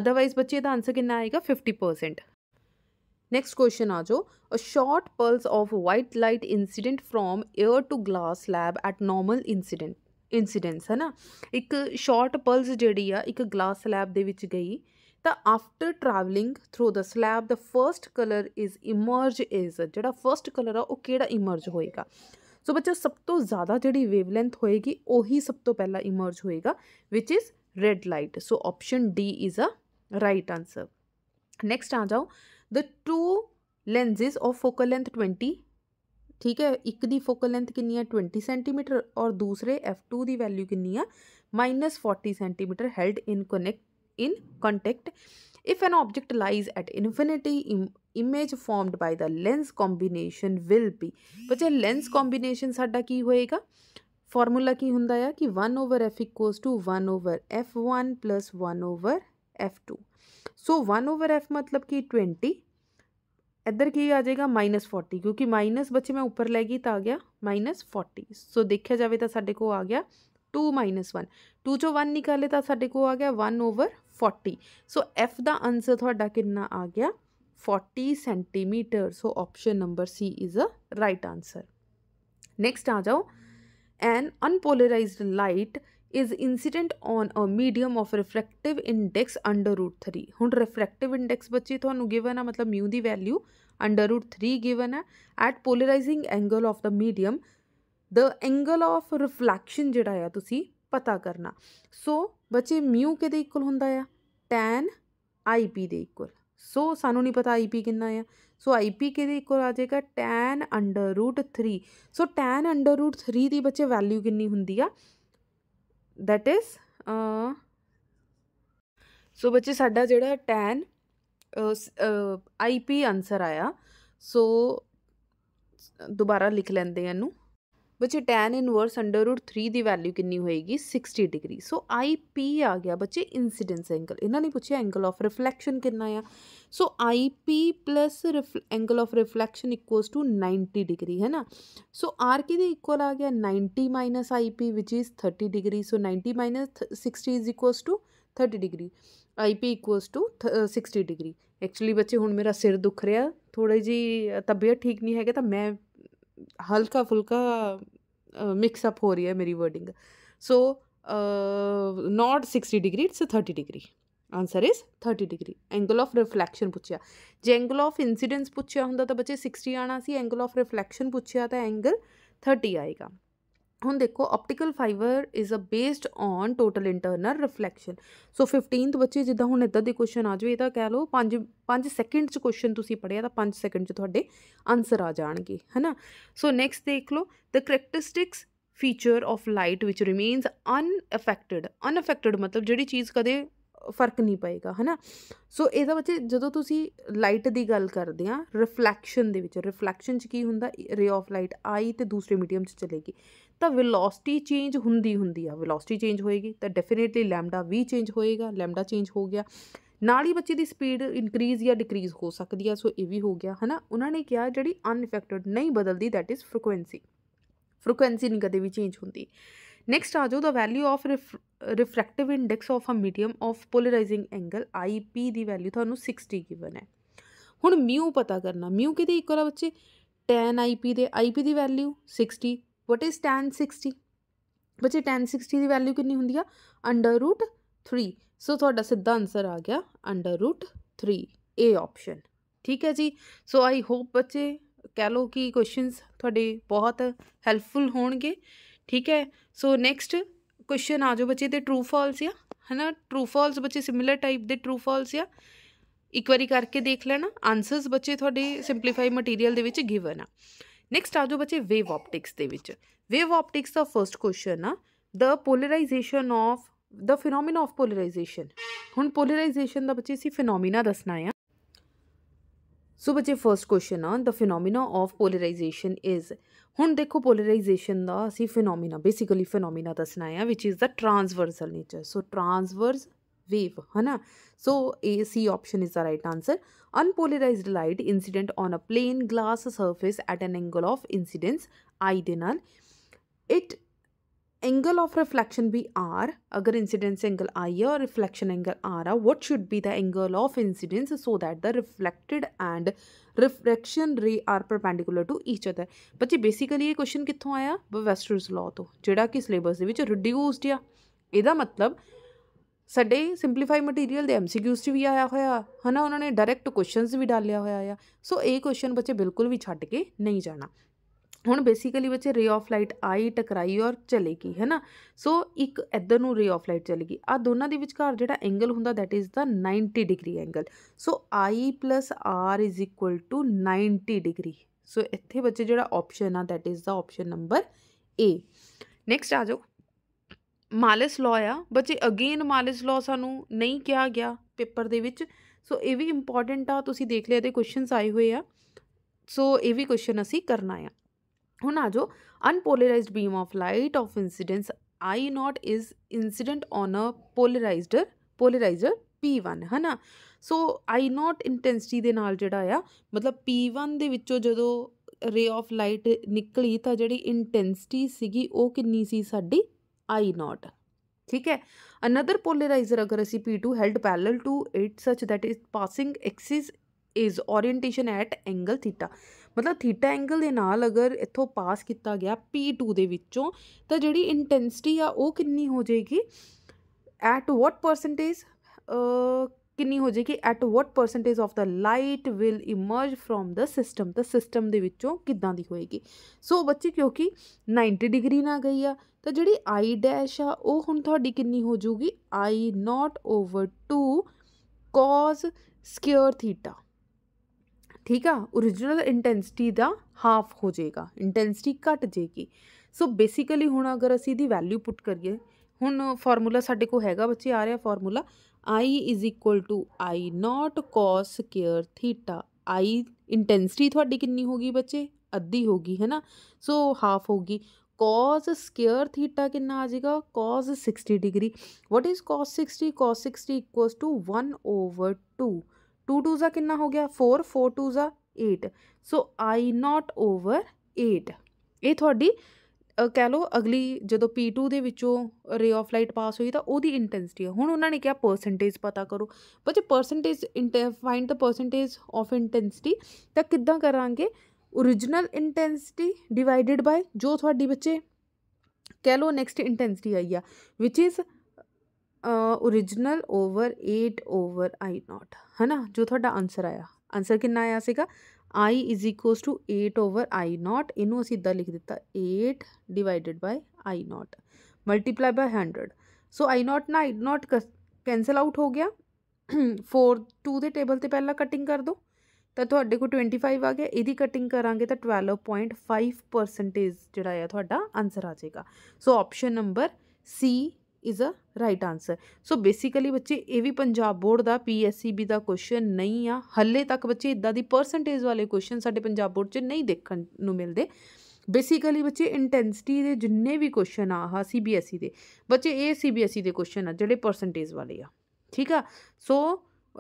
ਅਦਰਵਾਈਜ਼ ਬੱਚੇ ਦਾ ਆਨਸਰ ਕਿੰਨਾ ਆਏਗਾ 50% नेक्स्ट क्वेश्चन आ जाओ a short pulse of white light incident from air to glass slab at normal incident incidents है ना एक शॉर्ट पल्स जी एक ग्लास लैब गई तो after travelling through the slab the first colour is emerge is जो first colour है वह कि इमर्ज होएगा सो so, बच्चा सब तो ज़्यादा जी वेवलेंथ होएगी उ सब तो पहला इमरज होएगा which is red light so option D is a right answer next आ जाओ the two lenses of focal length twenty ठीक है एक की फोकल लेंथ कि ट्वेंटी सेंटीमीटर और दूसरे एफ टू की वैल्यू कि minus forty centimetre held in connect in contact if an object lies at infinity इम image formed by the lens combination will be बच्चे लेंस कॉम्बीनेशन सा की होएगा फॉर्मूला की होंगे आ कि one over F equals to one over F one plus one over F two so one over F मतलब कि ट्वेंटी इधर की आ जाएगा माइनस फोर्टी क्योंकि माइनस बच्चे मैं उपर लैगी तो आ गया माइनस फोर्टी सो देखा जाए तो साढ़े को आ गया टू माइनस वन टू चो वन निकाले तो साढ़े को आ गया one over forty so F का आंसर थोड़ा कि आ गया forty centimetre so option number C is a right answer next आ जाओ an unpolarised light is incident on a medium of refractive index under root three हूँ refractive index बच्चे थोड़ा गिवन आ मतलब म्यू की value under root three given है eight polarising angle of the medium the angle of reflection जोड़ा आता करना सो so, बच्चे म्यू के इक्वल हों टैन आई पी दे इक्वल सो so, सानू नहीं पता आई पी कि आ सो आई पी के इक्वल आ जाएगा tan under root three so tan under root three की बच्चे वैल्यू कि होंगी है ਦੈਟ ਇਜ਼ ਸੋ ਬੱਚੇ ਸਾਡਾ ਜਿਹੜਾ ਟੈਨ ਆਈਪੀ ਆਨਸਰ ਆਇਆ ਸੋ ਦੁਬਾਰਾ ਲਿਖ ਲੈਂਦੇ ਇਹਨੂੰ ਬੱਚੇ tan ਇਨਵਰਸ √3 ਦੀ ਵੈਲਿਊ ਕਿੰਨੀ ਹੋਏਗੀ 60 ਡਿਗਰੀ ਸੋ IP ਆ ਗਿਆ ਬੱਚੇ ਇਨਸੀਡੈਂਸ ਐਂਗਲ ਇਹਨਾਂ ਨੇ ਪੁੱਛਿਆ ਐਂਗਲ ਆਫ ਰਿਫਲੈਕਸ਼ਨ ਕਿੰਨਾ ਆ so IP angle of reflection equals to 90 degree ਹੈ ਨਾ ਸੋ R ਕੀ ਦੇ ਇਕੁਅਲ ਆ ਗਿਆ 90 IP ਵਿਚ is 30 degree so 90 60 is equals to 30 degree IP equals to 60 degree actually ਬੱਚੇ ਹੁਣ ਮੇਰਾ ਸਿਰ ਦੁਖ ਰਿਹਾ ਥੋੜੀ ਜੀ ਤਬੀਅਤ ਠੀਕ ਨਹੀਂ ਹੈਗਾ ਤਾਂ ਮੈਂ ਹਲਕਾ ਫੁਲਕਾ ਮਿਕਸ ਅਪ ਹੋ ਰਹੀ ਹੈ ਮੇਰੀ wording so not 60 degree it's 30 degree answer is 30 degree angle of reflection ਪੁੱਛਿਆ ਜੇ ਐਂਗਲ ਆਫ ਇਨਸੀਡੈਂਸ ਪੁੱਛਿਆ ਹੁੰਦਾ ਤਾਂ ਬੱਚੇ 60 ਆਣਾ ਸੀ ਐਂਗਲ ਆਫ ਰਿਫਲੈਕਸ਼ਨ ਪੁੱਛਿਆ ਤਾਂ ਐਂਗਲ 30 ਆਏਗਾ ਹੁਣ ਦੇਖੋ optical fibre is a based on total internal reflection so 15th ਬੱਚੇ ਜਿੱਦਾਂ ਹੁਣ ਇਦਾਂ ਦੇ ਕੁਐਸਚਨ ਆ ਜਵੇ ਇਹ ਤਾਂ ਕਹਿ ਲਓ 5 5 ਸੈਕਿੰਡ ਚ ਕੁਐਸਚਨ ਤੁਸੀਂ ਪੜਿਆ ਤਾਂ 5 ਸੈਕਿੰਡ ਚ ਤੁਹਾਡੇ ਆਨਸਰ ਆ ਜਾਣਗੇ ਹੈਨਾ ਸੋ ਨੈਕਸਟ ਦੇਖ ਲਓ the characteristics feature of light which remains unaffected unaffected ਮਤਲਬ ਜਿਹੜੀ ਚੀਜ਼ ਕਦੇ ਫਰਕ ਨਹੀਂ ਪਏਗਾ ਹਨਾ ਸੋ ਇਹਦਾ ਬੱਚੇ ਜਦੋਂ ਤੁਸੀਂ ਲਾਈਟ ਦੀ ਗੱਲ ਕਰਦੇ ਆ ਰਿਫਲੈਕਸ਼ਨ ਦੇ ਵਿੱਚ ਰਿਫਲੈਕਸ਼ਨ ਚ ਕੀ ਹੁੰਦਾ ਰੇ ਆਫ ਲਾਈਟ ਆਈ ਤੇ ਦੂਸਰੇ ਮੀਡੀਅਮ ਚ ਚਲੇਗੀ ਤਾਂ ਵੈਲੋਸਿਟੀ ਚੇਂਜ ਹੁੰਦੀ ਹੁੰਦੀ ਆ ਵੈਲੋਸਿਟੀ ਚੇਂਜ ਹੋਏਗੀ ਤਾਂ ਡੈਫੀਨਿਟਲੀ ਲੈਮਡਾ ਵੀ ਚੇਂਜ ਹੋਏਗਾ ਲੈਮਡਾ ਚੇਂਜ ਹੋ ਗਿਆ ਨਾਲ ਹੀ ਬੱਚੇ ਦੀ ਸਪੀਡ ਇਨਕਰੀਜ਼ ਜਾਂ ਡਿਕਰੀਜ਼ ਹੋ ਸਕਦੀ ਆ ਸੋ ਇਹ ਵੀ ਹੋ ਗਿਆ ਹਨਾ ਉਹਨਾਂ ਨੇ ਕਿਹਾ ਜਿਹੜੀ ਅਨਇਫੈਕਟਡ ਨਹੀਂ ਬਦਲਦੀ ਥੈਟ ਇਜ਼ ਫ੍ਰੀਕੁਐਂਸੀ ਫ੍ਰੀਕੁਐਂਸੀ ਨਹੀਂ ਕਦੇ ਵੀ ਚੇਂਜ ਹੁੰਦੀ ਨੈਕਸਟ ਆ ਜਾਓ the value of refractive index of a medium of polarising angle IP ਦੀ ਵੈਲਿਊ ਤੁਹਾਨੂੰ 60 ਗਿਵਨ ਹੈ ਹੁਣ μ ਪਤਾ ਕਰਨਾ μ ਕਿਹਦੇ ਇਕੁਅਲ ਆ ਬੱਚੇ tan IP ਦੇ IP ਦੀ ਵੈਲਿਊ 60 ਵਾਟ ਇਜ਼ tan 60 ਬੱਚੇ tan 60 ਦੀ ਵੈਲਿਊ ਕਿੰਨੀ ਹੁੰਦੀ ਆ ਅੰਡਰ ਰੂਟ 3 ਸੋ ਤੁਹਾਡਾ ਸਿੱਧਾ ਆਨਸਰ ਆ ਗਿਆ ਅੰਡਰ ਰੂਟ 3 ਏ ਆਪਸ਼ਨ ਠੀਕ ਹੈ ਜੀ ਸੋ ਆਈ ਹੋਪ ਬੱਚੇ ਕਹਿ ਲੋ ਕਿ ਕੁਐਸਚਨਸ ਤੁਹਾਡੇ ਬਹੁਤ ਹੈਲਪਫੁਲ ਹੋਣਗੇ ਠੀਕ ਹੈ ਸੋ ਨੈਕਸਟ ਕੁਐਸਚਨ ਆ ਜਾਓ ਬੱਚੇ ਤੇ ਟਰੂ ਫਾਲਸ ਆ ਹਨਾ ਟਰੂ ਫਾਲਸ ਬੱਚੇ ਸਿਮਿਲਰ ਟਾਈਪ ਦੇ ਟਰੂ ਫਾਲਸ ਆ ਇੱਕ ਵਾਰੀ ਕਰਕੇ ਦੇਖ ਲੈਣਾ ਆਨਸਰਸ ਬੱਚੇ ਤੁਹਾਡੇ ਸਿੰਪਲੀਫਾਈ ਮਟੀਰੀਅਲ ਦੇ ਵਿੱਚ ਗਿਵਨ ਆ ਨੈਕਸਟ ਆਜੋ ਬੱਚੇ ਵੇਵ ਆਪਟਿਕਸ ਦੇ ਵਿੱਚ ਵੇਵ ਆਪਟਿਕਸ ਦਾ ਫਰਸਟ ਕੁਐਸਚਨ ਆ the polarisation of the phenomena of polarisation ਹੁਣ ਪੋਲਰਾਈਜੇਸ਼ਨ ਦਾ ਬੱਚੇ ਅਸੀਂ ਫੀਨੋਮੀਨਾ ਦੱਸਣਾ ਆ ਸੋ ਬੱਚੇ ਫਰਸਟ ਕੁਐਸਚਨ ਆ the phenomena of polarisation is ਹੁਣ ਦੇਖੋ ਪੋਲਰਾਈਜੇਸ਼ਨ ਦਾ ਅਸੀਂ ਫੀਨੋਮੀਨਾ ਬੇਸਿਕਲੀ ਫੀਨੋਮੀਨਾ ਦੱਸਣਾ ਆ which is the transversal nature so transverse wave है ना so a c option is the right answer unpolarized light incident on a plane glass surface at an angle of incidence i ਦੇ ਨਾਲ it angle of reflection be r agar incidence angle i है और reflection angle r है what should be the angle of incidence so that the reflected and refraction ray are perpendicular to each other ਬੱਚੇ basically ਇਹ question ਕਿੱਥੋਂ ਆਇਆ ਬਵੈਸਟਰਸ law ਤੋਂ ਜਿਹੜਾ ਕਿ ਸਿਲੇਬਸ ਦੇ ਵਿੱਚ ਰਿਡਿਊਸਡ ਆ ਇਹਦਾ ਮਤਲਬ ਸਾਡੇ ਸਿੰਪਲੀਫਾਈ ਮਟੀਰੀਅਲ ਦੇ ਐਮਸੀਕਿਊਸ 'ਚ ਵੀ ਆਇਆ ਹੋਇਆ ਹਨਾ ਉਹਨਾਂ ਨੇ ਡਾਇਰੈਕਟ ਕੁਐਸਚਨਸ ਵੀ ਡਾਲਿਆ ਹੋਇਆ ਆ ਸੋ ਇਹ ਕੁਐਸਚਨ ਬੱਚੇ ਬਿਲਕੁਲ ਵੀ ਛੱਡ ਕੇ ਨਹੀਂ ਜਾਣਾ ਹੁਣ ਬੇਸਿਕਲੀ ਬੱਚੇ ਰੇ ਆਫ ਲਾਈਟ ਆਈ ਟਕਰਾਈ ਔਰ ਚਲੇਗੀ ਹੈ ਨਾ ਸੋ ਇੱਕ ਇੱਧਰ ਨੂੰ ਰੇ ਆਫ ਲਾਈਟ ਚਲੇਗੀ ਆ ਦੋਨਾਂ ਦੇ ਵਿਚਕਾਰ ਜਿਹੜਾ ਐਂਗਲ ਹੁੰਦਾ that is the 90 degree angle so I R is equal to 90 degree so ਇੱਥੇ ਬੱਚੇ ਜਿਹੜਾ ਆਪਸ਼ਨ ਆ that is the option number A next ਆ ਜਾਓ ਮਾਲਿਸ ਲਾਅ ਆ ਬੱਚੇ ਅਗੇਨ ਮਾਲਿਸ ਲਾਅ ਸਾਨੂੰ ਨਹੀਂ ਕਿਹਾ ਗਿਆ ਪੇਪਰ ਦੇ ਵਿੱਚ ਸੋ ਇਹ ਵੀ ਇੰਪੋਰਟੈਂਟ ਆ ਤੁਸੀਂ ਦੇਖ ਲਿਆ ਤੇ ਕੁਐਸਚਨਸ ਆਏ ਹੋਏ ਆ ਸੋ ਇਹ ਵੀ ਕੁਐਸਚਨ ਅਸੀਂ ਕਰਨਾ ਆ ਹੁਣ ਆ ਜੋ unpolarised beam of light of incidence I naught is incident on a polarised polariser P1 ਹਨਾ ਸੋ ਆਈ ਨਾਟ ਇੰਟੈਂਸਿਟੀ ਦੇ ਨਾਲ ਜਿਹੜਾ ਆ ਮਤਲਬ P1 ਦੇ ਵਿੱਚੋਂ ਜਦੋਂ ਰੇ ਆਫ ਲਾਈਟ ਨਿਕਲੀ ਤਾਂ ਜਿਹੜੀ ਇੰਟੈਂਸਿਟੀ ਸੀਗੀ ਉਹ ਕਿੰਨੀ ਸੀ ਸਾਡੀ आई नॉट ठीक है अनदर पोलराइजर अगर ਅਸੀਂ P2 held parallel to it such that its passing axis is orientation at angle theta ਮਤਲਬ ਥੀਟਾ ਐਂਗਲ ਦੇ ਨਾਲ ਅਗਰ ਇੱਥੋਂ ਪਾਸ ਕੀਤਾ ਗਿਆ P2 ਦੇ ਵਿੱਚੋਂ ਤਾਂ ਜਿਹੜੀ ਇੰਟੈਂਸਿਟੀ ਆ ਉਹ ਕਿੰਨੀ ਹੋ ਜਾਏਗੀ ਐਟ ਵਾਟ ਪਰਸੈਂਟੇਜ ਕਿੰਨੀ ਹੋ ਜਾਏਗੀ at what percentage of the light will emerge from the system ਤਾਂ ਸਿਸਟਮ ਦੇ ਵਿੱਚੋਂ ਕਿੱਦਾਂ ਦੀ ਹੋਏਗੀ ਸੋ ਬੱਚੇ ਕਿਉਂਕਿ 90 ਡਿਗਰੀ ਨਾ ਗਈ ਆ ਤਾਂ ਜਿਹੜੀ i ਡੈਸ਼ ਆ ਉਹ ਹੁਣ ਤੁਹਾਡੀ ਕਿੰਨੀ ਹੋ ਜਾਊਗੀ i naught over 2 cos square theta ਠੀਕ ਆ origignal intensity ਦਾ ਹਾਫ ਹੋ ਜਾਏਗਾ ਇੰਟੈਂਸਿਟੀ ਘਟ ਜਾਏਗੀ ਸੋ ਬੇਸਿਕਲੀ ਹੁਣ ਅਗਰ ਅਸੀਂ ਦੀ ਵੈਲਿਊ ਪੁੱਟ ਕਰੀਏ ਹੁਣ ਫਾਰਮੂਲਾ ਸਾਡੇ ਕੋਲ ਹੈਗਾ ਬੱਚੇ ਆ ਰਿਹਾ formula I is equal to I naught cos square theta I intensity थोड़ी कि होगी बच्चे अद्धी होगी है ना सो so, हाफ होगी कॉस स्केयर थीटा कि आ जाएगा cos sixty degree what is cos sixty cos sixty equal to one over two two टूजा कि हो गया फोर फोर टूजा eight so I naught over eight ये थोड़ी ਕਹਿ ਲਓ ਅਗਲੀ ਜਦੋਂ P2 ਦੇ ਵਿੱਚੋਂ ਰੇ ਆਫ ਲਾਈਟ ਪਾਸ ਹੋਈ ਤਾਂ ਉਹਦੀ ਇੰਟੈਂਸਿਟੀ ਆ ਹੁਣ ਉਹਨਾਂ ਨੇ ਕਿਹਾ ਪਰਸੈਂਟੇਜ ਪਤਾ ਕਰੋ ਬੱਚੇ percentage find the percentage of intensity ਤਾਂ ਕਿੱਦਾਂ ਕਰਾਂਗੇ origignal intensity divided by ਜੋ ਤੁਹਾਡੀ ਬੱਚੇ ਕਹਿ ਲੋ ਨੈਕਸਟ ਇੰਟੈਂਸਿਟੀ ਆਈ ਆ which is origignal over 8 over i not ਹੈ ਜੋ ਤੁਹਾਡਾ ਆਨਸਰ ਆਇਆ ਆਨਸਰ ਕਿੰਨਾ ਆਇਆ ਸੀਗਾ i is equals to 8 over i naught ਇਹਨੂੰ ਅਸੀਂ ਇਦਾਂ ਲਿਖ ਦਿੱਤਾ 8 divided by i naught multiply by 100 ਸੋ i naught ਨਾ i naught ਕੈਨਸਲ ਆਊਟ ਹੋ ਗਿਆ 4 2 ਦੇ ਟੇਬਲ ਤੇ ਪਹਿਲਾਂ ਕਟਿੰਗ ਕਰ ਦੋ ਤਾਂ ਤੁਹਾਡੇ ਕੋਲ 25 ਆ ਗਿਆ ਇਹਦੀ ਕਟਿੰਗ ਕਰਾਂਗੇ ਤਾਂ 12.5% ਜਿਹੜਾ ਆ ਤੁਹਾਡਾ ਆਨਸਰ ਆ ਜਾਏਗਾ so option number C is a right answer so basically ਬੱਚੇ ਇਹ ਵੀ ਪੰਜਾਬ ਬੋਰਡ ਦਾ ਪੀਐਸਸੀਬੀ ਦਾ ਕੁਐਸਚਨ ਨਹੀਂ ਆ ਹੱਲੇ ਤੱਕ ਬੱਚੇ ਇਦਾਂ ਦੀ ਪਰਸੈਂਟੇਜ ਵਾਲੇ ਕੁਐਸਚਨ ਸਾਡੇ ਪੰਜਾਬ ਬੋਰਡ 'ਚ ਨਹੀਂ ਦੇਖਣ ਨੂੰ ਮਿਲਦੇ ਬੇਸਿਕਲੀ ਬੱਚੇ ਇੰਟੈਂਸਿਟੀ ਦੇ ਜਿੰਨੇ ਵੀ ਕੁਐਸਚਨ ਆ ਹਾ ਸੀਬੀਐਸਸੀ e ਦੇ ਬੱਚੇ ਇਹ ਸੀਬੀਐਸਸੀ e ਦੇ ਕੁਐਸਚਨ ਆ ਜਿਹੜੇ ਪਰਸੈਂਟੇਜ ਵਾਲੇ ਆ ਠੀਕ ਆ ਸੋ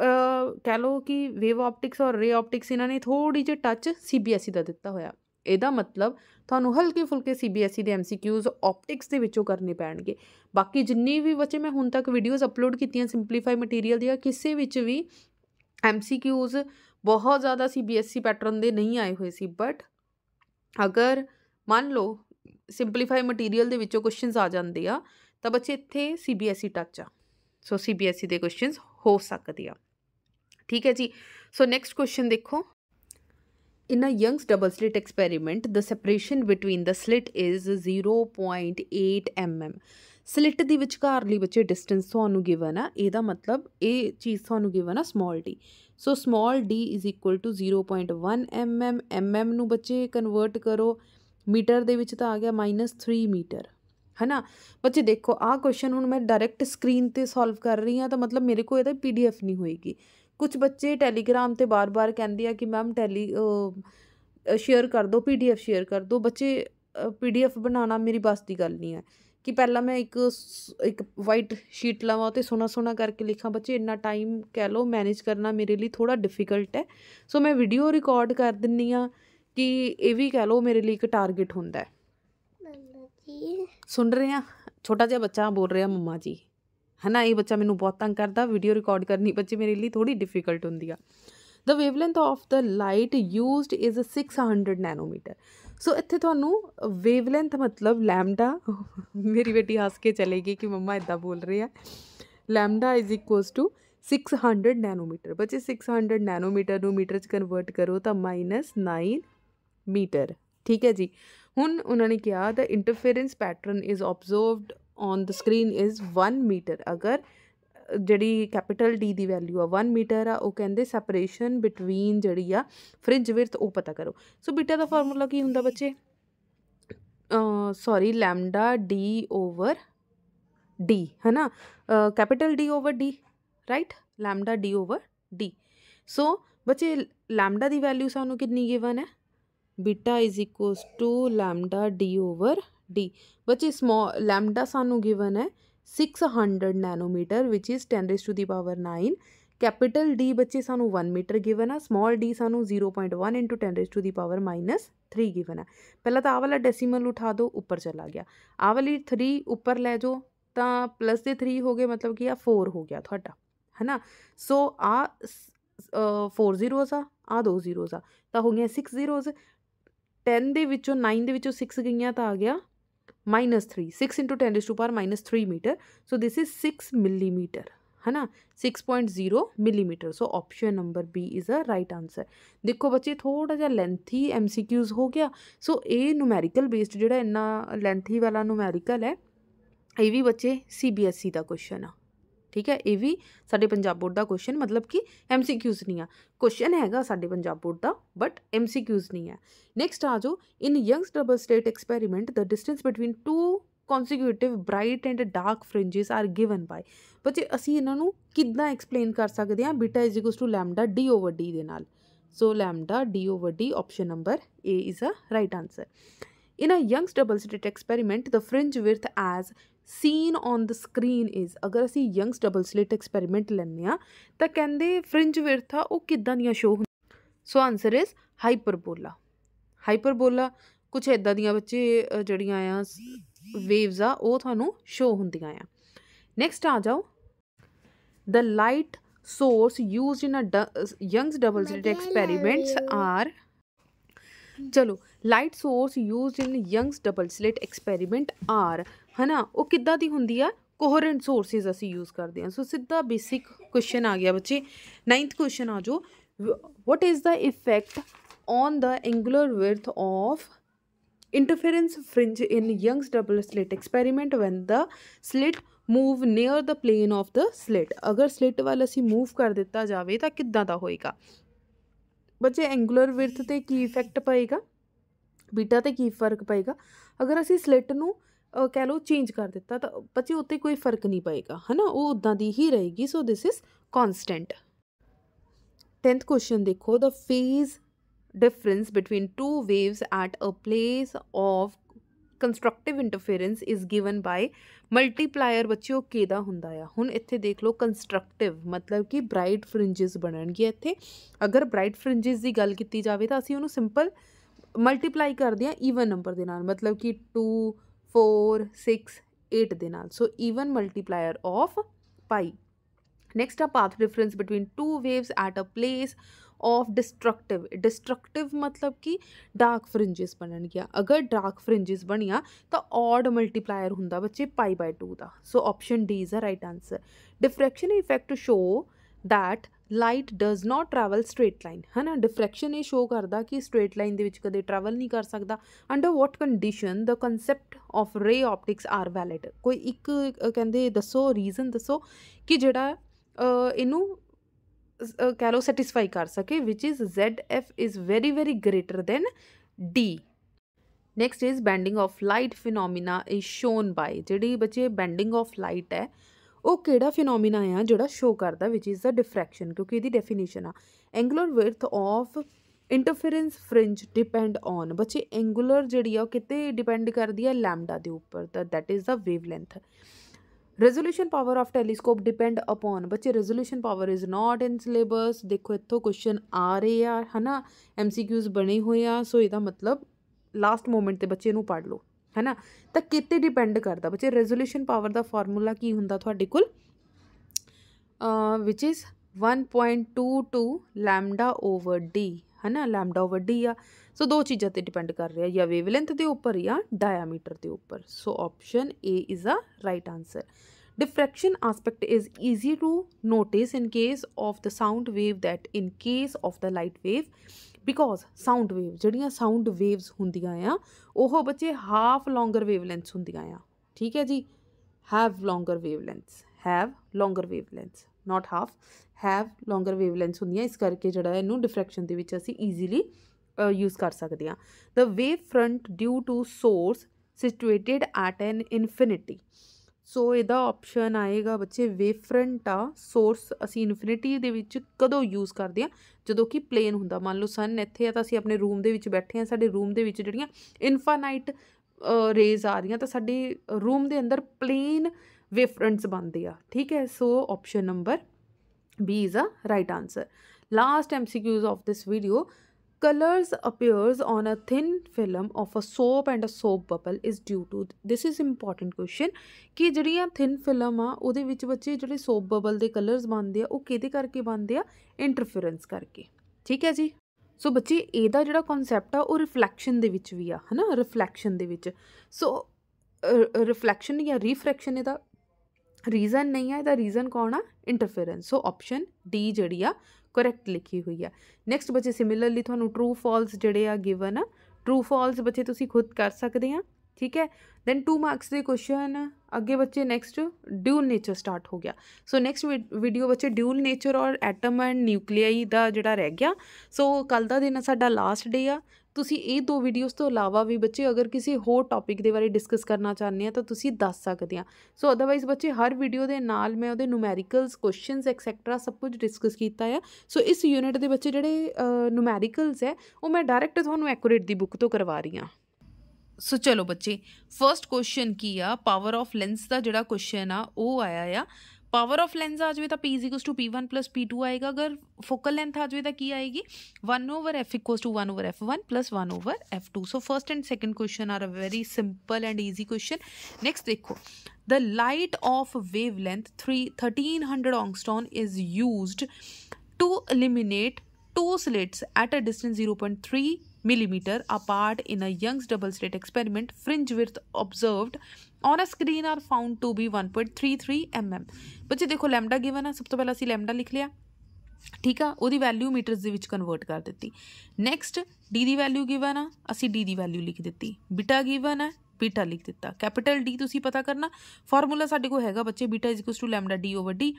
ਕਹਿ ਲਓ ਕਿ ਵੇਵ ਆਪਟਿਕਸ ਔਰ ਰੇ ਆਪਟਿਕਸ ਇਹਨਾਂ ਨੇ ਥੋੜੀ ਜਿਹੀ ਟੱਚ ਸੀਬੀਐਸਸੀ e ਦਾ ਦਿੱਤਾ ਹੋਇਆ ਇਹਦਾ ਮਤਲਬ ਤੁਹਾਨੂੰ ਹਲਕੇ ਫੁਲਕੇ ਸੀਬੀਐਸਈ e ਦੇ ਐਮਸੀਕਿਊਜ਼ ਆਪਟਿਕਸ ਦੇ ਵਿੱਚੋਂ ਕਰਨੇ ਪੈਣਗੇ ਬਾਕੀ ਜਿੰਨੀ ਵੀ ਬੱਚੇ ਮੈਂ ਹੁਣ ਤੱਕ ਵੀਡੀਓਜ਼ ਅਪਲੋਡ ਕੀਤੀਆਂ ਸਿੰਪਲੀਫਾਈ ਮਟੀਰੀਅਲ ਦੀਆਂ ਕਿਸੇ ਵਿੱਚ ਵੀ ਐਮਸੀਕਿਊਜ਼ ਬਹੁਤ ਜ਼ਿਆਦਾ ਸੀਬੀਐਸਈ ਪੈਟਰਨ e ਦੇ ਨਹੀਂ ਆਏ ਹੋਏ ਸੀ ਬਟ ਅਗਰ ਮੰਨ ਲਓ ਸਿੰਪਲੀਫਾਈ ਮਟੀਰੀਅਲ ਦੇ ਵਿੱਚੋਂ ਕੁਐਸਚਨਸ ਆ ਜਾਂਦੇ ਆ ਤਾਂ ਬੱਚੇ ਇੱਥੇ ਸੀਬੀਐਸਈ ਟੱਚ e ਆ ਸੋ ਸੀਬੀਐਸਈ ਦੇ ਕੁਐਸਚਨਸ ਹੋ ਸਕਦੇ ਆ ਠੀਕ ਹੈ ਜੀ ਸੋ ਨੈਕਸਟ ਕੁਐਸਚਨ ਦੇਖੋ In a Young's double slit experiment, the separation between the slit is 0.8 mm. Slit ਦੀ ਵਿਚਕਾਰਲੀ ਬੱਚੇ ਡਿਸਟੈਂਸ ਤੁਹਾਨੂੰ ਗਿਵਨ ਆ ਇਹਦਾ ਮਤਲਬ ਇਹ ਚੀਜ਼ ਤੁਹਾਨੂੰ ਗਿਵਨ ਆ small d so small d is equal to 0.1 mm mm ਨੂੰ ਬੱਚੇ ਕਨਵਰਟ ਕਰੋ ਮੀਟਰ ਦੇ ਵਿੱਚ ਤਾਂ ਆ ਗਿਆ -3 ਮੀਟਰ ਹਨਾ ਬੱਚੇ ਦੇਖੋ ਆਹ ਕੁਐਸਚਨ ਹੁਣ ਮੈਂ ਡਾਇਰੈਕਟ ਸਕਰੀਨ ਤੇ ਸੋਲਵ ਕਰ ਰਹੀ ਹਾਂ ਤਾਂ ਮਤਲਬ ਮੇਰੇ ਕੋਲ ਇਹਦਾ ਪੀਡੀਐਫ ਨਹੀਂ ਹੋਏਗੀ ਕੁਝ ਬੱਚੇ ਟੈਲੀਗ੍ਰਾਮ ਤੇ ਬਾਰ-ਬਾਰ ਕਹਿੰਦੇ ਆ ਕਿ ਮੈਮ ਟੈਲੀ ਸ਼ੇਅਰ ਕਰ ਦਿਓ ਪੀਡੀਐਫ ਸ਼ੇਅਰ ਕਰ ਦਿਓ ਬੱਚੇ ਪੀਡੀਐਫ ਬਣਾਉਣਾ ਮੇਰੀ ਬਸ ਦੀ ਗੱਲ ਨਹੀਂ ਹੈ ਕਿ ਪਹਿਲਾਂ ਮੈਂ ਇੱਕ ਇੱਕ ਵਾਈਟ ਸ਼ੀਟ ਲਵਾਂ ਤੇ ਸੋਨਾ ਸੋਨਾ ਕਰਕੇ ਲਿਖਾਂ ਬੱਚੇ ਇੰਨਾ ਟਾਈਮ ਕਹਿ ਲਓ ਮੈਨੇਜ ਕਰਨਾ ਮੇਰੇ ਲਈ ਥੋੜਾ ਡਿਫਿਕਲਟ ਹੈ ਸੋ ਮੈਂ ਵੀਡੀਓ ਰਿਕਾਰਡ ਕਰ ਦਿੰਨੀ ਆ ਕਿ ਇਹ ਵੀ ਕਹਿ ਲਓ ਮੇਰੇ ਲਈ ਇੱਕ ਟਾਰਗੇਟ ਹੁੰਦਾ ਹੈ ਮੰਮਾ ਜੀ ਸੁਣ ਰਹੇ ਆ ਛੋਟਾ ਜਿਹਾ ਬੱਚਾ ਬੋਲ ਰਿਹਾ ਮੰਮਾ ਜੀ ਹਨਾ ਇਹ ਬੱਚਾ ਮੈਨੂੰ ਬਹੁਤ ਤੰਗ ਕਰਦਾ ਵੀਡੀਓ ਰਿਕਾਰਡ ਕਰਨੀ ਬੱਚੇ ਮੇਰੇ ਲਈ ਥੋੜੀ ਡਿਫਿਕਲਟ ਹੁੰਦੀ ਆ the wavelength of the light used is 600 nanometre so ਇੱਥੇ ਤੁਹਾਨੂੰ ਵੇਵਲੈਂਥ ਮਤਲਬ ਲੈਮਡਾ ਮੇਰੀ ਬੇਟੀ ਹੱਸ ਕੇ ਚਲੇਗੀ ਕਿ ਮੰਮਾ ਇਦਾਂ ਬੋਲ ਰਹੀ ਆ lambda is equals to 600 nanometre ਬੱਚੇ 600 ਨੈਨੋਮੀਟਰ ਨੂੰ ਮੀਟਰ ਚ ਕਨਵਰਟ ਕਰੋ ਤਾਂ -9 ਮੀਟਰ ਠੀਕ ਹੈ ਜੀ ਹੁਣ ਉਹਨਾਂ ਨੇ ਕਿਹਾ the interference pattern is observed on the screen is 1 metre ਅਗਰ ਜਿਹੜੀ ਕੈਪੀਟਲ ਡੀ ਦੀ ਵੈਲਿਊ ਆ 1 ਮੀਟਰ ਆ ਉਹ ਕਹਿੰਦੇ ਸੈਪਰੇਸ਼ਨ ਬਿਟਵੀਨ ਜਿਹੜੀ ਆ ਫ੍ਰਿਜ ਵਿਰਥ ਉਹ ਪਤਾ ਕਰੋ ਸੋ ਬੀਟਾ ਦਾ ਫਾਰਮੂਲਾ ਕੀ ਹੁੰਦਾ ਬੱਚੇ sorry lambda D over D ਹੈਨਾ capital D over D right lambda D over D so ਬੱਚੇ ਲੈਮਡਾ ਦੀ ਵੈਲਿਊ ਸਾਨੂੰ ਕਿੰਨੀ ਗਿਵਨ ਹੈ beta is equals to lambda D over D बच्चे स्मॉल लैमडा सानू गिवन है six hundred nanometre which is ten raise to the power nine capital D बच्चे सानू वन मीटर गिवन है स्मॉल डी सानू zero point one into ten ridge to the power minus three given है पहला तो आ वाला decimal उठा दो उपर चला गया आ वाली थ्री उपर लै जाओ तो प्लस के थ्री हो गए मतलब कि आ फोर हो गया थोड़ा है ना सो आ फोर जीरोज़ आ ਆ ਦੋ ਜ਼ੀਰੋਜ਼ ਆ ਤਾਂ ਹੋ ਗਈਆਂ 6 ਜ਼ੀਰੋਜ਼ 10 ਦੇ ਵਿੱਚੋਂ 9 ਦੇ ਵਿੱਚੋਂ 6 ਗਈਆਂ ਤਾਂ minus 3 6 into 10 raised to power minus 3 meter so this is 6 millimeter है ना 6.0 millimetre so option number B is a right answer ਦੇਖੋ ਬੱਚੇ ਥੋੜਾ ਜਿਹਾ ਲੈਂਥੀ ਐਮਸੀਕਿਊਜ਼ ਹੋ ਗਿਆ ਸੋ ਇਹ ਨੂਮੈਰੀਕਲ ਬੇਸਡ ਜਿਹੜਾ ਇੰਨਾ ਲੈਂਥੀ ਵਾਲਾ ਨੂਮੈਰੀਕਲ ਹੈ ਇਹ ਵੀ ਬੱਚੇ ਸੀਬੀਐਸਈ ਦਾ ਕੁਐਸਚਨ ਆ ਠੀਕ ਹੈ ਇਹ ਵੀ ਸਾਡੇ ਪੰਜਾਬ ਬੋਰਡ ਦਾ ਕੁਐਸਚਨ ਮਤਲਬ ਕਿ ਐਮਸੀਕਿਊਜ਼ ਨਹੀਂ ਆ ਕੁਐਸਚਨ ਹੈਗਾ ਸਾਡੇ ਪੰਜਾਬ ਬੋਰਡ ਦਾ ਬਟ ਐਮਸੀਕਿਊਜ਼ ਨਹੀਂ ਹੈ ਨੈਕਸਟ ਆ ਜੋ in Young's double slit experiment the distance between two consecutive bright and dark fringes are given by ਬੱਚੇ ਅਸੀਂ ਇਹਨਾਂ ਨੂੰ ਕਿੱਦਾਂ ਐਕਸਪਲੇਨ ਕਰ ਸਕਦੇ ਹਾਂ beta is equal to lambda D over D ਦੇ ਨਾਲ so lambda D over D option number A is a right answer in a Young's double slit experiment the ਫ੍ਰਿੰਜ ਵਿਰਥ as seen on the screen is ਅਗਰ ਅਸੀਂ Youngs double slit experiment ਲੈਂਦੇ ਆ ਤਾਂ ਕਹਿੰਦੇ ਫ੍ਰਿੰਜ ਵਿਰਥ ਆ ਉਹ ਕਿੱਦਾਂ ਦੀਆਂ show so answer is hyperbola hyperbola ਕੁਝ ਇਦਾਂ ਦੀਆਂ ਬੱਚੇ ਜਿਹੜੀਆਂ ਆ ਵੇਵਸ ਆ ਉਹ ਤੁਹਾਨੂੰ ਸ਼ੋ ਹੁੰਦੀਆਂ ਆ ਨੈਕਸਟ ਆ ਜਾਓ the light source used in a Young's double slit experiments are ਚਲੋ light source used in Young's double slit experiment are ਹਨਾ ਉਹ ਕਿੱਦਾਂ ਦੀ ਹੁੰਦੀ ਆ ਕੋਹਰੈਂਟ ਸੋਰਸਸ ਅਸੀਂ ਯੂਜ਼ ਕਰਦੇ ਆ ਸੋ ਸਿੱਧਾ ਬੇਸਿਕ ਕੁਐਸਚਨ ਆ ਗਿਆ ਬੱਚੇ 9th ਕੁਐਸਚਨ ਆ ਜੋ what is the effect on the angular width of interference fringe in Young's double slit experiment when the slit move near the plane of the slit ਅਗਰ slit ਵੱਲ ਅਸੀਂ move ਕਰ ਦਿੱਤਾ ਜਾਵੇ ਤਾਂ ਕਿੱਦਾਂ ਦਾ ਹੋਏਗਾ ਬੱਚੇ ਐਂਗੂਲਰ ਵਿਰਥ ਤੇ ਕੀ ਇਫੈਕਟ ਪਏਗਾ ਬੀਟਾ ਤੇ ਕੀ ਫਰਕ ਪਏਗਾ ਅਗਰ ਅਸੀਂ ਸਲਿਟ ਨੂੰ ਉਹ ਕਹ ਲੋ ਚੇਂਜ ਕਰ ਦਿੱਤਾ ਤਾਂ ਬੱਚੇ ਉੱਤੇ ਕੋਈ ਫਰਕ ਨਹੀਂ ਪਏਗਾ ਹਨਾ ਉਹ ਉਦਾਂ ਦੀ ਹੀ ਰਹੇਗੀ so this is constant 10th question ਦੇਖੋ the phase difference between two waves at a place of constructive interference is given by multiplier ਬੱਚਿਓ ਕਿਹਦਾ ਹੁੰਦਾ ਆ ਹੁਣ ਇੱਥੇ ਦੇਖ ਲਓ ਕੰਸਟਰਕਟਿਵ ਮਤਲਬ ਕਿ ਬ੍ਰਾਈਟ ਫ੍ਰਿੰਜਸ ਬਣਨਗੇ ਇੱਥੇ ਅਗਰ ਬ੍ਰਾਈਟ ਫ੍ਰਿੰਜਸ ਦੀ ਗੱਲ ਕੀਤੀ ਜਾਵੇ ਤਾਂ ਅਸੀਂ ਉਹਨੂੰ ਸਿੰਪਲ ਮਲਟੀਪਲਾਈ ਕਰਦੇ ਆ ਈਵਨ ਨੰਬਰ ਦੇ ਨਾਲ ਮਤਲਬ ਕਿ 2 फोर सिक्स एट के नाल so even multiplier of pi next आ path difference between two waves at a place of destructive destructive मतलब कि डार्क फ्रिंजिस बनन गया अगर डार्क फ्रिंजिस बनिया तो ऑड मल्टीप्लायर हों बच्चे पाई बाय टू का so option D is a right answer diffraction effect show that light does not travel straight line ਹਨਾ ਡਿਫਰੈਕਸ਼ਨ ਇਹ ਸ਼ੋ ਕਰਦਾ ਕਿ ਸਟ੍ਰੇਟ ਲਾਈਨ ਦੇ ਵਿੱਚ ਕਦੇ ਟਰੈਵਲ ਨਹੀਂ ਕਰ ਸਕਦਾ under what condition the concept of ray optics are valid ਕੋਈ ਇੱਕ ਕਹਿੰਦੇ ਦੱਸੋ ਰੀਜ਼ਨ ਦੱਸੋ ਕਿ ਜਿਹੜਾ ਇਹਨੂੰ ਕਹਿ ਲੋ ਸੈਟੀਸਫਾਈ ਕਰ ਸਕੇ which is Z F is very very greater than D next is bending of light phenomena is shown by ਜਿਹੜੀ ਬੱਚੇ ਬੈਂਡਿੰਗ ਆਫ ਲਾਈਟ ਹੈ ਉਹ ਕਿਹੜਾ ਫੀਨੋਮੀਨਾ ਆ ਜਿਹੜਾ ਸ਼ੋ ਕਰਦਾ ਵਿਚ ਇਜ਼ ਦਾ ਡਿਫਰੈਕਸ਼ਨ ਕਿਉਂਕਿ ਇਹਦੀ ਡੈਫੀਨੇਸ਼ਨ ਆ angular width of interference fringe depend on ਬੱਚੇ ਐਂਗੂਲਰ ਜਿਹੜੀ ਆ ਉਹ ਕਿਤੇ ਡਿਪੈਂਡ ਕਰਦੀ ਆ ਲੈਮਡਾ ਦੇ ਉੱਪਰ ਤਾਂ that is the wavelength resolution power of telescope depend upon ਬੱਚੇ resolution power is not in syllabus ਦੇਖੋ ਇੱਥੋਂ ਕੁਐਸਚਨ ਆ ਰਹੇ ਆ ਹਨਾ ਐਮਸੀਕਿਊਜ਼ ਬਣੇ ਹੋਏ ਆ ਸੋ ਇਹਦਾ ਮਤਲਬ ਲਾਸਟ ਮੋਮੈਂਟ ਤੇ ਬੱਚੇ ਨੂੰ ਪੜ ਲਓ ਹੈਨਾ ਤਾਂ ਕਿਤੇ ਡਿਪੈਂਡ ਕਰਦਾ ਬੱਚੇ ਰੈਜ਼ੋਲੂਸ਼ਨ ਪਾਵਰ ਦਾ ਫਾਰਮੂਲਾ ਕੀ ਹੁੰਦਾ ਤੁਹਾਡੇ ਕੋਲ ਅ ਵਿਚ ਇਜ਼ 1.22 ਲੈਮਡਾ ਓਵਰ ਹੈ ਹੈਨਾ ਲੈਮਡਾ ਓਵਰ ਡੀ ਆ ਸੋ ਦੋ ਚੀਜ਼ਾਂ ਤੇ ਡਿਪੈਂਡ ਕਰ ਰਿਹਾ ਜਾਂ ਵੇਵਲੈਂਥ ਦੇ ਉੱਪਰ ਜਾਂ ਡਾਇਆਮੀਟਰ ਦੇ ਉੱਪਰ so option A is a right answer diffraction aspect is easy to notice in case of the sound wave that in case of the light wave because sound wave ਜਿਹੜੀਆਂ sound waves ਹੁੰਦੀਆਂ ਆ ਉਹ ਬੱਚੇ half ਲੌਂਗਰ wavelengths ਹੁੰਦੀਆਂ ਆ ਠੀਕ ਹੈ ਜੀ have longer wavelengths have longer wavelengths not half have longer wavelengths ਹੁੰਦੀਆਂ ਇਸ ਕਰਕੇ ਜਿਹੜਾ ਇਹਨੂੰ ਡਿਫਰੈਕਸ਼ਨ ਦੇ ਵਿੱਚ ਅਸੀਂ ਈਜ਼ੀਲੀ ਯੂਜ਼ ਕਰ ਸਕਦੇ ਆ the wave front due to source situated at an infinity so ਇਹਦਾ ਆਪਸ਼ਨ ਆਏਗਾ ਬੱਚੇ ਵੇਫਰੈਂਟ ਆ ਸੋਰਸ ਅਸੀਂ ਇਨਫਿਨਿਟੀ ਦੇ ਵਿੱਚ ਕਦੋਂ ਯੂਜ਼ ਕਰਦੇ ਆ ਜਦੋਂ ਕਿ ਪਲੇਨ ਹੁੰਦਾ ਮੰਨ ਲਓ ਸਨ ਇੱਥੇ ਆ ਤਾਂ ਅਸੀਂ ਆਪਣੇ ਰੂਮ ਦੇ ਵਿੱਚ ਬੈਠੇ ਆ ਸਾਡੇ ਰੂਮ ਦੇ ਵਿੱਚ ਜਿਹੜੀਆਂ ਇਨਫਾਨਾਈਟ ਰੇਜ਼ ਆ ਰਹੀਆਂ ਤਾਂ ਸਾਡੇ ਰੂਮ ਦੇ ਅੰਦਰ ਪਲੇਨ ਵੇਫਰੰਟਸ ਬਣਦੇ ਆ ਠੀਕ ਹੈ so option number B is a right answer last MCQs of this video colors appears on a thin film of a soap and a soap bubble is due to this is important question ਕਿ ਜਿਹੜੀਆਂ thin film ਆ ਉਹਦੇ ਵਿੱਚ ਬੱਚੇ ਜਿਹੜੇ soap bubble ਦੇ colors ਬਣਦੇ ਆ ਉਹ ਕਿਹਦੇ ਕਰਕੇ ਬਣਦੇ ਆ interference ਕਰਕੇ ਠੀਕ ਹੈ ਜੀ ਸੋ ਬੱਚੇ ਇਹਦਾ ਜਿਹੜਾ ਕਨਸੈਪਟ ਆ ਉਹ ਰਿਫਲੈਕਸ਼ਨ ਦੇ ਵਿੱਚ ਵੀ ਆ ਹਨਾ ਰਿਫਲੈਕਸ਼ਨ ਦੇ ਵਿੱਚ ਸੋ ਰਿਫਲੈਕਸ਼ਨ ਜਾਂ ਰੀਫ੍ਰੈਕਸ਼ਨ ਇਹਦਾ ਰੀਜ਼ਨ ਨਹੀਂ ਆ ਇਹਦਾ ਰੀਜ਼ਨ ਕੌਣ ਆ ਇੰਟਰਫੇਰੈਂਸ ਸੋ ਆਪਸ਼ਨ ਡੀ ਜਿਹੜੀ ਆ ਕਰੈਕਟ ਲਿਖੀ ਹੋਈ ਆ ਨੈਕਸਟ ਬੱਚੇ ਸਿਮਿਲਰਲੀ ਤੁਹਾਨੂੰ ਟਰੂ ਫਾਲਸ ਜਿਹੜੇ ਆ ਗਿਵਨ ਆ ਟਰੂ ਫਾਲਸ ਬੱਚੇ ਤੁਸੀਂ ਖੁਦ ਕਰ ਸਕਦੇ ਆ ਠੀਕ ਹੈ ਦੈਨ 2 ਮਾਰਕਸ ਦੇ ਕੁਐਸਚਨ ਅੱਗੇ ਬੱਚੇ ਨੈਕਸਟ ਡਿਊਲ ਨੇਚਰ ਸਟਾਰਟ ਹੋ ਗਿਆ ਸੋ ਨੈਕਸਟ ਵੀਡੀਓ ਬੱਚੇ ਡਿਊਲ ਨੇਚਰ ਔਰ ਐਟਮ ਐਂਡ ਨਿਊਕਲੀਆਈ ਦਾ ਜਿਹੜਾ ਰਹਿ ਗਿਆ ਸੋ ਕੱਲ ਦਾ ਦਿਨ ਸਾਡਾ ਲਾਸਟ ਡੇ ਆ ਤੁਸੀਂ ਇਹ ਦੋ ਵੀਡੀਓਜ਼ ਤੋਂ ਇਲਾਵਾ ਵੀ ਬੱਚੇ ਅਗਰ ਕਿਸੇ ਹੋਰ ਟੌਪਿਕ ਦੇ ਬਾਰੇ ਡਿਸਕਸ ਕਰਨਾ ਚਾਹੁੰਦੇ ਆ ਤਾਂ ਤੁਸੀਂ ਦੱਸ ਸਕਦੇ ਆ ਸੋ ਅਦਰਵਾਈਜ਼ ਬੱਚੇ ਹਰ ਵੀਡੀਓ ਦੇ ਨਾਲ ਮੈਂ ਉਹਦੇ ਨਿਊਮੈਰੀਕਲਸ ਕੁਐਸਚਨਸ ਐਕਸੈਕਟਰਾ ਸਭ ਕੁਝ ਡਿਸਕਸ ਕੀਤਾ ਆ ਸੋ ਇਸ ਯੂਨਿਟ ਦੇ ਬੱਚੇ ਜਿਹੜੇ ਨਿਊਮੈਰੀਕਲਸ ਹੈ ਉਹ ਮੈਂ ਡਾਇਰੈਕਟ ਤੁਹਾਨੂੰ ਐਕੂਰੇਟ ਦੀ ਬੁੱਕ ਤੋਂ ਕਰਵਾ ਰਹੀ ਆ ਸੋ ਚਲੋ ਬੱਚੇ ਫਰਸਟ ਕੁਐਸਚਨ ਕੀ ਆ ਪਾਵਰ ਆਫ ਲੈਂਸ ਦਾ ਜਿਹੜਾ ਕੁਐਸਚਨ ਆ ਉਹ ਆਇਆ ਆ ਪਾਵਰ ਆਫ ਲੈਂਸ ਆ ਜਾਵੇ ਤਾਂ p p1 p2 ਆਏਗਾ ਅਗਰ ਫੋਕਲ ਲੈਂਥ ਆ ਜਾਵੇ ਤਾਂ ਕੀ ਆਏਗੀ 1 over f 1 over f1 1 over f2 so first and second question are a very simple and easy question next ਦੇਖੋ the light of wavelength 3 1300 angstrom is used to illuminate two slits at a distance 0.3 millimeter apart in a young's double slit experiment fringe width observed on a screen are found to be 1.33 point three three M M ਬੱਚੇ ਦੇਖੋ lambda given ਆ ਸਭ ਤੋਂ ਪਹਿਲਾਂ ਅਸੀਂ lambda ਲਿਖ ਲਿਆ ਠੀਕ ਆ ਉਹਦੀ ਵੈਲਿਊ ਮੀਟਰਸ ਦੇ ਵਿੱਚ ਕਨਵਰਟ ਕਰ ਦਿੱਤੀ ਨੈਕਸਟ ਡੀ ਦੀ ਵੈਲਿਊ ਗਿਵਨ ਆ ਅਸੀਂ ਡੀ ਦੀ ਵੈਲਿਊ ਲਿਖ ਦਿੱਤੀ ਬੀਟਾ ਗਿਵਨ ਆ ਬੀਟਾ ਲਿਖ ਦਿੱਤਾ ਕੈਪੀਟਲ ਡੀ ਤੁਸੀਂ ਪਤਾ ਕਰਨਾ ਫਾਰਮੂਲਾ ਸਾਡੇ ਕੋਲ ਹੈਗਾ ਬੱਚੇ beta is two lambda D over D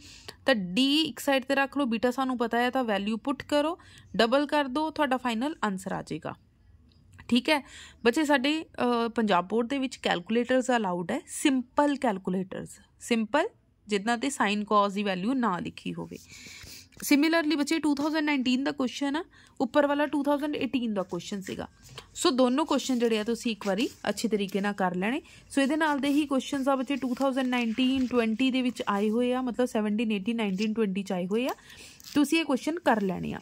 ਤਾਂ ਡੀ ਇੱਕ ਸਾਈਡ ਤੇ ਰੱਖ ਲਓ ਬੀਟਾ ਸਾਨੂੰ ਪਤਾ ਹੈ ਤਾਂ ਵੈਲਿਊ ਪੁੱਟ ਕਰੋ ਡਬਲ ਕਰ ਦਿਓ ਤੁਹਾਡਾ ਫਾਈਨਲ ਆਨਸਰ ਆ ਜਾਏਗਾ ਠੀਕ ਹੈ ਬੱਚੇ ਸਾਡੇ ਪੰਜਾਬ ਬੋਰਡ ਦੇ ਵਿੱਚ ਕੈਲਕੂਲੇਟਰਸ ਅਲਾਉਡ ਹੈ ਸਿੰਪਲ ਕੈਲਕੂਲੇਟਰਸ ਸਿੰਪਲ ਜਿੱਦਾਂ ਤੇ ਸਾਈਨ ਕੌਸ ਦੀ ਵੈਲਿਊ ਨਾ ਲਿਖੀ ਹੋਵੇ ਸਿਮਿਲਰਲੀ ਬੱਚੇ 2019 ਦਾ ਕੁਐਸਚਨ ਆ ਉੱਪਰ ਵਾਲਾ 2018 ਦਾ ਕੁਐਸਚਨ ਸੀਗਾ ਸੋ ਦੋਨੋਂ ਕੁਐਸਚਨ ਜਿਹੜੇ ਆ ਤੁਸੀਂ ਇੱਕ ਵਾਰੀ ਅੱਛੇ ਤਰੀਕੇ ਨਾਲ ਕਰ ਲੈਣੇ ਸੋ ਇਹਦੇ ਨਾਲ ਦੇ ਹੀ ਕੁਐਸਚਨਸ ਆ ਬੱਚੇ 2019 20 ਦੇ ਵਿੱਚ ਆਏ ਹੋਏ ਆ ਮਤਲਬ 17 18 19 20 ਚ ਆਏ ਹੋਏ ਆ ਤੁਸੀਂ ਇਹ ਕੁਐਸਚਨ ਕਰ ਲੈਣੇ ਆ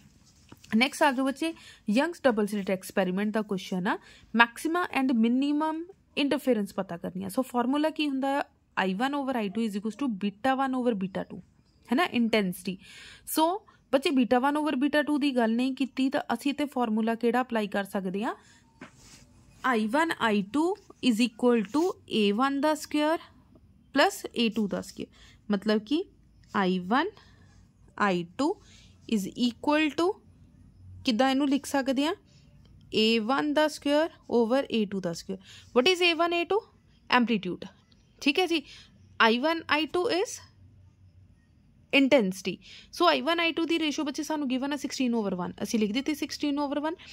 नैक्सट आ जाओ बच्चे यंग्स डबल स्लिट एक्सपैरीमेंट का क्वेश्चन आ मैक्सीम एंड मिनीम इंटरफेरेंस पता करनी है सो फॉर्मूला की होंगे I one over I two is equal to beta one over beta two है ना इंटेंसिटी सो so, बच्चे beta one over beta two की गल नहीं की तो असी तो फॉर्मूला कि अपलाई कर सकते हैं I one I two is equal to A one का स्क्यर प्लस ए टू का स्क्यर मतलब कि I one I two is equal to ਕਿੱਦਾਂ ਇਹਨੂੰ ਲਿਖ ਸਕਦੇ ਆ a1 ਦਾ ਸਕੁਅਰ ਓਵਰ a2 ਦਾ square what is a1 a2 amplitude ਠੀਕ ਹੈ ਜੀ i1 i2 is intensity so i1 i2 ਦੀ ਰੇਸ਼ੋ ਬੱਚੇ ਸਾਨੂੰ ਗਿਵਨ ਆ 16 ਓਵਰ 1 ਅਸੀਂ ਲਿਖ ਦਿੱਤੀ 16 ਓਵਰ 1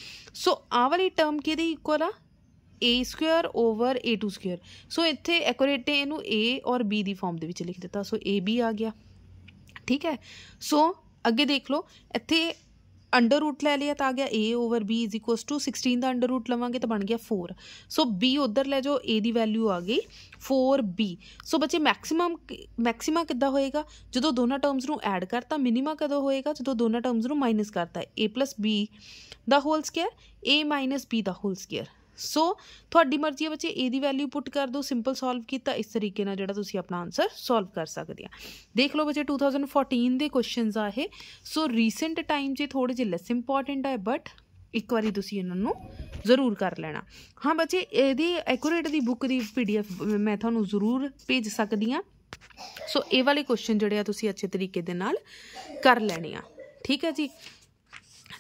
ਸੋ ਆਹ ਵਾਲੀ ਟਰਮ ਕਿਹਦੇ ਇਕੁਅਲ ਆ a square over a2 square so ਇੱਥੇ ਐਕੋਰੇਟ ਨੇ ਇਹਨੂੰ a ਔਰ b ਦੀ ਫਾਰਮ ਦੇ ਵਿੱਚ ਲਿਖ ਦਿੱਤਾ ਸੋ ab ਆ ਗਿਆ ਠੀਕ ਹੈ ਸੋ ਅੱਗੇ ਦੇਖ ਲਓ ਇੱਥੇ ਅੰਡਰ ਰੂਟ ਲੈ ਲਿਆ ਤਾਂ ਆ ਗਿਆ a ਓਵਰ b 16 ਦਾ ਅੰਡਰ ਰੂਟ ਲਵਾਂਗੇ ਤਾਂ ਬਣ ਗਿਆ 4 ਸੋ b ਉਧਰ ਲੈ ਜਾਓ a ਦੀ ਵੈਲਿਊ ਆ ਗਈ 4b ਸੋ ਬੱਚੇ ਮੈਕਸਿਮਮ ਮੈਕਸਿਮਾ ਕਿੱਦਾਂ ਹੋਏਗਾ ਜਦੋਂ ਦੋਨਾਂ ਟਰਮਸ ਨੂੰ ਐਡ ਕਰਤਾ ਮਿਨੀਮਾ ਕਦੋਂ ਹੋਏਗਾ ਜਦੋਂ ਦੋਨਾਂ ਟਰਮਸ ਨੂੰ ਮਾਈਨਸ ਕਰਤਾ a b ਦਾ ਹੋਲ ਸਕੁਅਰ a b ਦਾ ਹੋਲ ਸਕੁਅਰ ਸੋ ਤੁਹਾਡੀ ਮਰਜ਼ੀ ਹੈ ਬੱਚੇ ਏ ਦੀ ਵੈਲਿਊ ਪੁੱਟ ਕਰ ਦਿਓ ਸਿੰਪਲ ਸੋਲਵ ਕੀਤਾ ਇਸ ਤਰੀਕੇ ਨਾਲ ਜਿਹੜਾ ਤੁਸੀਂ ਆਪਣਾ ਆਨਸਰ ਸੋਲਵ ਕਰ ਸਕਦੇ ਆ ਦੇਖ ਲਓ ਬੱਚੇ 2014 ਦੇ ਕੁਐਸਚਨਸ ਆ ਇਹ ਸੋ ਰੀਸੈਂਟ ਟਾਈਮ 'ਚ ਥੋੜੇ ਜਿਹਾ ਲੈਸ ਇੰਪੋਰਟੈਂਟ ਹੈ ਬਟ ਇੱਕ ਵਾਰੀ ਤੁਸੀਂ ਇਹਨਾਂ ਨੂੰ ਜ਼ਰੂਰ ਕਰ ਲੈਣਾ ਹਾਂ ਬੱਚੇ ਇਹਦੀ ਐਕੂਰੇਟ ਦੀ ਬੁੱਕ ਦੀ ਪੀਡੀਐਫ ਮੈਂ ਤੁਹਾਨੂੰ ਜ਼ਰੂਰ ਭੇਜ ਸਕਦੀ ਆ ਸੋ ਇਹ ਵਾਲੇ ਕੁਐਸਚਨ ਜਿਹੜੇ ਆ ਤੁਸੀਂ ਅੱਛੇ ਤਰੀਕੇ ਦੇ ਨਾਲ ਕਰ ਲੈਣੇ ਆ ਠੀਕ ਹੈ ਜੀ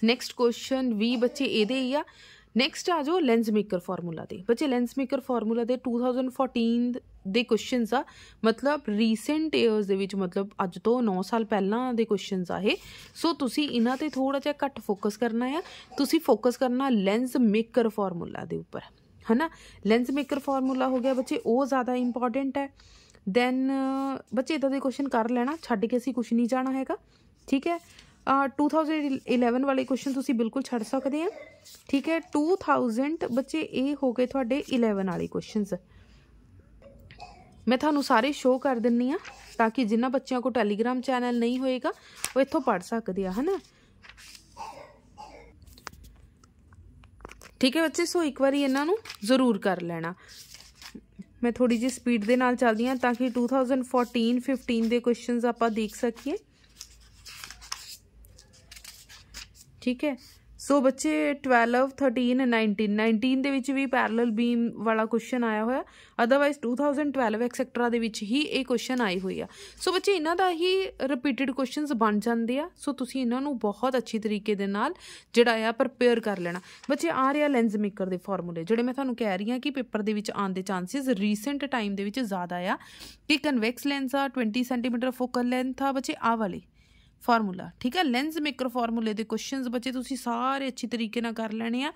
ਨੈਕਸਟ ਕੁਐਸਚਨ ਵੀ ਬੱਚੇ ਇਹਦੇ ਹੀ ਆ ਨੈਕਸਟ ਆ ਜਾਓ ਲੈਂਸ ਮੇਕਰ ਫਾਰਮੂਲਾ ਦੇ ਬੱਚੇ ਲੈਂਸ ਮੇਕਰ ਫਾਰਮੂਲਾ ਦੇ 2014 ਦੇ ਕੁਐਸਚਨਸ ਆ ਮਤਲਬ ਰੀਸੈਂਟ ਇਅਰਸ ਦੇ ਵਿੱਚ ਮਤਲਬ ਅੱਜ ਤੋਂ 9 ਸਾਲ ਪਹਿਲਾਂ ਦੇ ਕੁਐਸਚਨਸ ਆ ਇਹ ਸੋ ਤੁਸੀਂ ਇਹਨਾਂ ਤੇ ਥੋੜਾ ਜਿਹਾ ਘੱਟ ਫੋਕਸ ਕਰਨਾ ਆ ਤੁਸੀਂ ਫੋਕਸ ਕਰਨਾ ਲੈਂਸ ਮੇਕਰ ਫਾਰਮੂਲਾ ਦੇ ਉੱਪਰ ਹਨਾ ਲੈਂਸ ਮੇਕਰ ਫਾਰਮੂਲਾ ਹੋ ਗਿਆ ਬੱਚੇ ਉਹ ਜ਼ਿਆਦਾ ਇੰਪੋਰਟੈਂਟ ਹੈ ਦੈਨ ਬੱਚੇ ਇਦਾਂ ਦੇ ਕੁਐਸਚਨ ਕਰ ਲੈਣਾ ਛੱਡ ਕੇ ਅਸੀਂ ਕੁਝ ਨਹੀਂ ਜਾਣਾ ਹੈਗਾ ਠੀਕ ਹੈ 2011 ਵਾਲੇ ਕੁਐਸਚਨ ਤੁਸੀਂ ਬਿਲਕੁਲ ਛੱਡ ਸਕਦੇ ਆ ਠੀਕ ਹੈ 2000 ਬੱਚੇ ਇਹ ਹੋ ਗਏ ਤੁਹਾਡੇ 11 ਵਾਲੇ ਕੁਐਸਚਨਸ ਮੈਂ ਤੁਹਾਨੂੰ ਸਾਰੇ ਸ਼ੋਅ ਕਰ ਦਿੰਨੀ ਆ ਤਾਂ ਕਿ ਜਿਨ੍ਹਾਂ ਬੱਚਿਆਂ ਕੋ ਟੈਲੀਗ੍ਰਾਮ ਚੈਨਲ ਨਹੀਂ ਹੋਏਗਾ ਉਹ ਇੱਥੋਂ ਪੜ ਸਕਦੇ ਆ ਹਨਾ ਠੀਕ ਹੈ ਬੱਚੇ ਸੋ ਇੱਕ ਵਾਰੀ ਇਹਨਾਂ ਨੂੰ ਜ਼ਰੂਰ ਕਰ ਲੈਣਾ ਮੈਂ ਥੋੜੀ ਜੀ ਸਪੀਡ ਦੇ ਨਾਲ ਚੱਲਦੀ ਆ ਤਾਂ ਕਿ 2014 15 ਦੇ ਕੁਐਸਚਨਸ ਆਪਾਂ ਦੇਖ ਸਕੀਏ ਠੀਕ ਹੈ ਸੋ ਬੱਚੇ 12 13 19 19 ਦੇ ਵਿੱਚ ਵੀ ਪੈਰਲਲ ਬੀਮ ਵਾਲਾ ਕੁਐਸਚਨ ਆਇਆ ਹੋਇਆ ਅਦਰਵਾਈਜ਼ 2012 ਐਕਸੈਕਟਰਾ ਦੇ ਵਿੱਚ ਹੀ ਇਹ ਕੁਐਸਚਨ ਆਈ ਹੋਈ ਆ ਸੋ ਬੱਚੇ ਇਹਨਾਂ ਦਾ ਹੀ ਰਿਪੀਟਡ ਕੁਐਸਚਨਸ ਬਣ ਜਾਂਦੇ ਆ ਸੋ ਤੁਸੀਂ ਇਹਨਾਂ ਨੂੰ ਬਹੁਤ ਅੱਛੀ ਤਰੀਕੇ ਦੇ ਨਾਲ ਜਿਹੜਾ ਆ ਪ੍ਰਪੇਅਰ ਕਰ ਲੈਣਾ ਬੱਚੇ ਆ ਰਿਹਾ ਲੈਂਸ ਮੇਕਰ ਦੇ ਫਾਰਮੂਲੇ ਜਿਹੜੇ ਮੈਂ ਤੁਹਾਨੂੰ ਕਹਿ ਰਹੀ ਆ ਕਿ ਪੇਪਰ ਦੇ ਵਿੱਚ ਆਉਣ ਦੇ ਚਾਂਸਸ ਰੀਸੈਂਟ ਟਾਈਮ ਦੇ ਵਿੱਚ ਜ਼ਿਆਦਾ ਆ ਕਿ ਕਨਵੈਕਸ ਲੈਂਸ ਆ 20 ਸੈਂਟੀਮੀਟਰ ਫੋਕਲ ਲੈਂਥ ਆ ਬੱਚੇ ਆ ਵਾਲੀ ਫਾਰਮੂਲਾ ਠੀਕ ਹੈ ਲੈਂਸ ਮੇਕਰ ਫਾਰਮੂਲੇ ਦੇ ਕੁਐਸਚਨਸ ਬੱਚੇ ਤੁਸੀਂ ਸਾਰੇ ਅੱਛੀ ਤਰੀਕੇ ਨਾਲ ਕਰ ਲੈਣੇ ਆ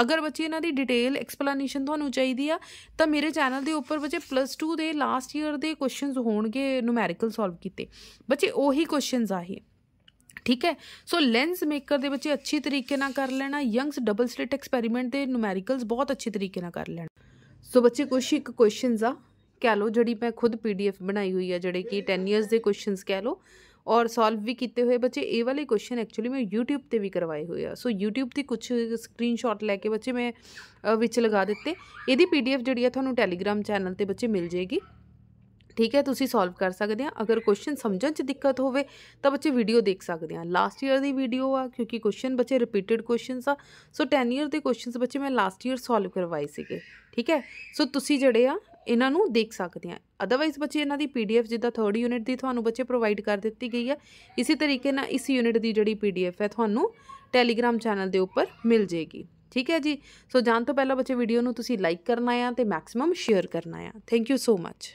ਅਗਰ ਬੱਚੇ ਇਹਨਾਂ ਦੀ ਡਿਟੇਲ ਐਕਸਪਲੇਨੇਸ਼ਨ ਤੁਹਾਨੂੰ ਚਾਹੀਦੀ ਆ ਤਾਂ ਮੇਰੇ ਚੈਨਲ ਦੇ ਉੱਪਰ ਬੱਚੇ ਪਲੱਸ 2 ਦੇ ਲਾਸਟ ਈਅਰ ਦੇ ਕੁਐਸਚਨਸ ਹੋਣਗੇ ਨੂਮੈਰੀਕਲ ਸੋਲਵ ਕੀਤੇ ਬੱਚੇ ਉਹੀ ਕੁਐਸਚਨਸ ਆਹੀ ਠੀਕ ਹੈ ਸੋ ਲੈਂਸ ਮੇਕਰ ਦੇ ਬੱਚੇ ਅੱਛੀ ਤਰੀਕੇ ਨਾਲ ਕਰ ਲੈਣਾ ਯੰਗਸ ਡਬਲ ਸਲਿਟ ਐਕਸਪੈਰੀਮੈਂਟ ਦੇ ਨੂਮੈਰੀਕਲਸ ਬਹੁਤ ਅੱਛੇ ਤਰੀਕੇ ਨਾਲ ਕਰ ਲੈਣਾ ਸੋ ਬੱਚੇ ਕੁਝ ਇੱਕ ਕੁਐਸਚਨਸ ਆ ਕਹਿ ਲਓ ਜਿਹੜੀ ਮੈਂ ਖੁਦ ਪੀਡੀਐਫ ਬਣਾਈ ਹੋਈ ਆ ਜਿਹੜੇ ਕਿ 10 ਇਅਰਸ ਦੇ ਕੁਐਸਚਨਸ ਕਹਿ ਲਓ ਔਰ ਸੋਲਵ ਵੀ ਕੀਤੇ ਹੋਏ ਬੱਚੇ ਇਹ ਵਾਲੇ ਕੁਐਸਚਨ ਐਕਚੁਅਲੀ ਮੈਂ YouTube ਤੇ ਵੀ ਕਰਵਾਏ ਹੋਏ ਆ ਸੋ YouTube ਦੀ ਕੁਝ ਸਕਰੀਨਸ਼ਾਟ ਲੈ ਕੇ ਬੱਚੇ ਮੈਂ ਵਿੱਚ ਲਗਾ ਦਿੱਤੇ ਇਹਦੀ PDF ਜਿਹੜੀ ਆ ਤੁਹਾਨੂੰ Telegram ਚੈਨਲ ਤੇ ਬੱਚੇ ਮਿਲ ਜੇਗੀ ਠੀਕ ਹੈ ਤੁਸੀਂ ਸੋਲਵ ਕਰ ਸਕਦੇ ਆ ਅਗਰ ਕੁਐਸਚਨ ਸਮਝਣ 'ਚ ਦਿੱਕਤ ਹੋਵੇ ਤਾਂ ਬੱਚੇ ਵੀਡੀਓ ਦੇਖ ਸਕਦੇ ਆ ਲਾਸਟ ਈਅਰ ਦੀ ਵੀਡੀਓ ਆ ਕਿਉਂਕਿ ਕੁਐਸਚਨ ਬੱਚੇ ਰਿਪੀਟਡ ਕੁਐਸਚਨਸ ਆ ਸੋ 10 ਈਅਰ ਦੇ ਕੁਐਸਚਨਸ ਬੱਚੇ ਮੈਂ ਲਾਸਟ ਈਅਰ ਸੋਲਵ ਕਰਵਾਏ ਸੀਗੇ ਠੀਕ ਹੈ ਸੋ ਤੁਸੀਂ ਜਿਹੜੇ ਆ ਇਹਨਾਂ ਨੂੰ ਦੇਖ ਸਕਦੇ ਆ ਅਦਰਵਾਈਜ਼ ਬੱਚੇ ਇਹਨਾਂ ਦੀ ਪੀਡੀਐਫ ਜਿੱਦਾਂ ਥਰਡ ਯੂਨਿਟ ਦੀ ਤੁਹਾਨੂੰ ਬੱਚੇ ਪ੍ਰੋਵਾਈਡ ਕਰ ਦਿੱਤੀ ਗਈ ਹੈ ਇਸੇ ਤਰੀਕੇ ਨਾਲ ਇਸ ਯੂਨਿਟ ਦੀ ਜਿਹੜੀ ਪੀਡੀਐਫ ਹੈ ਤੁਹਾਨੂੰ ਟੈਲੀਗ੍ਰam ਚੈਨਲ ਦੇ ਉੱਪਰ ਮਿਲ ਜੇਗੀ ਠੀਕ ਹੈ ਜੀ ਸੋ ਜਾਣ ਤੋਂ ਪਹਿਲਾਂ ਬੱਚੇ ਵੀਡੀਓ ਨੂੰ ਤੁਸੀਂ ਲਾਈਕ ਕਰਨਾ ਆ ਤੇ ਮੈਕਸਿਮਮ ਸ਼ੇਅਰ ਕਰਨਾ ਆ ਥੈਂਕ ਯੂ ਸੋ ਮੱਚ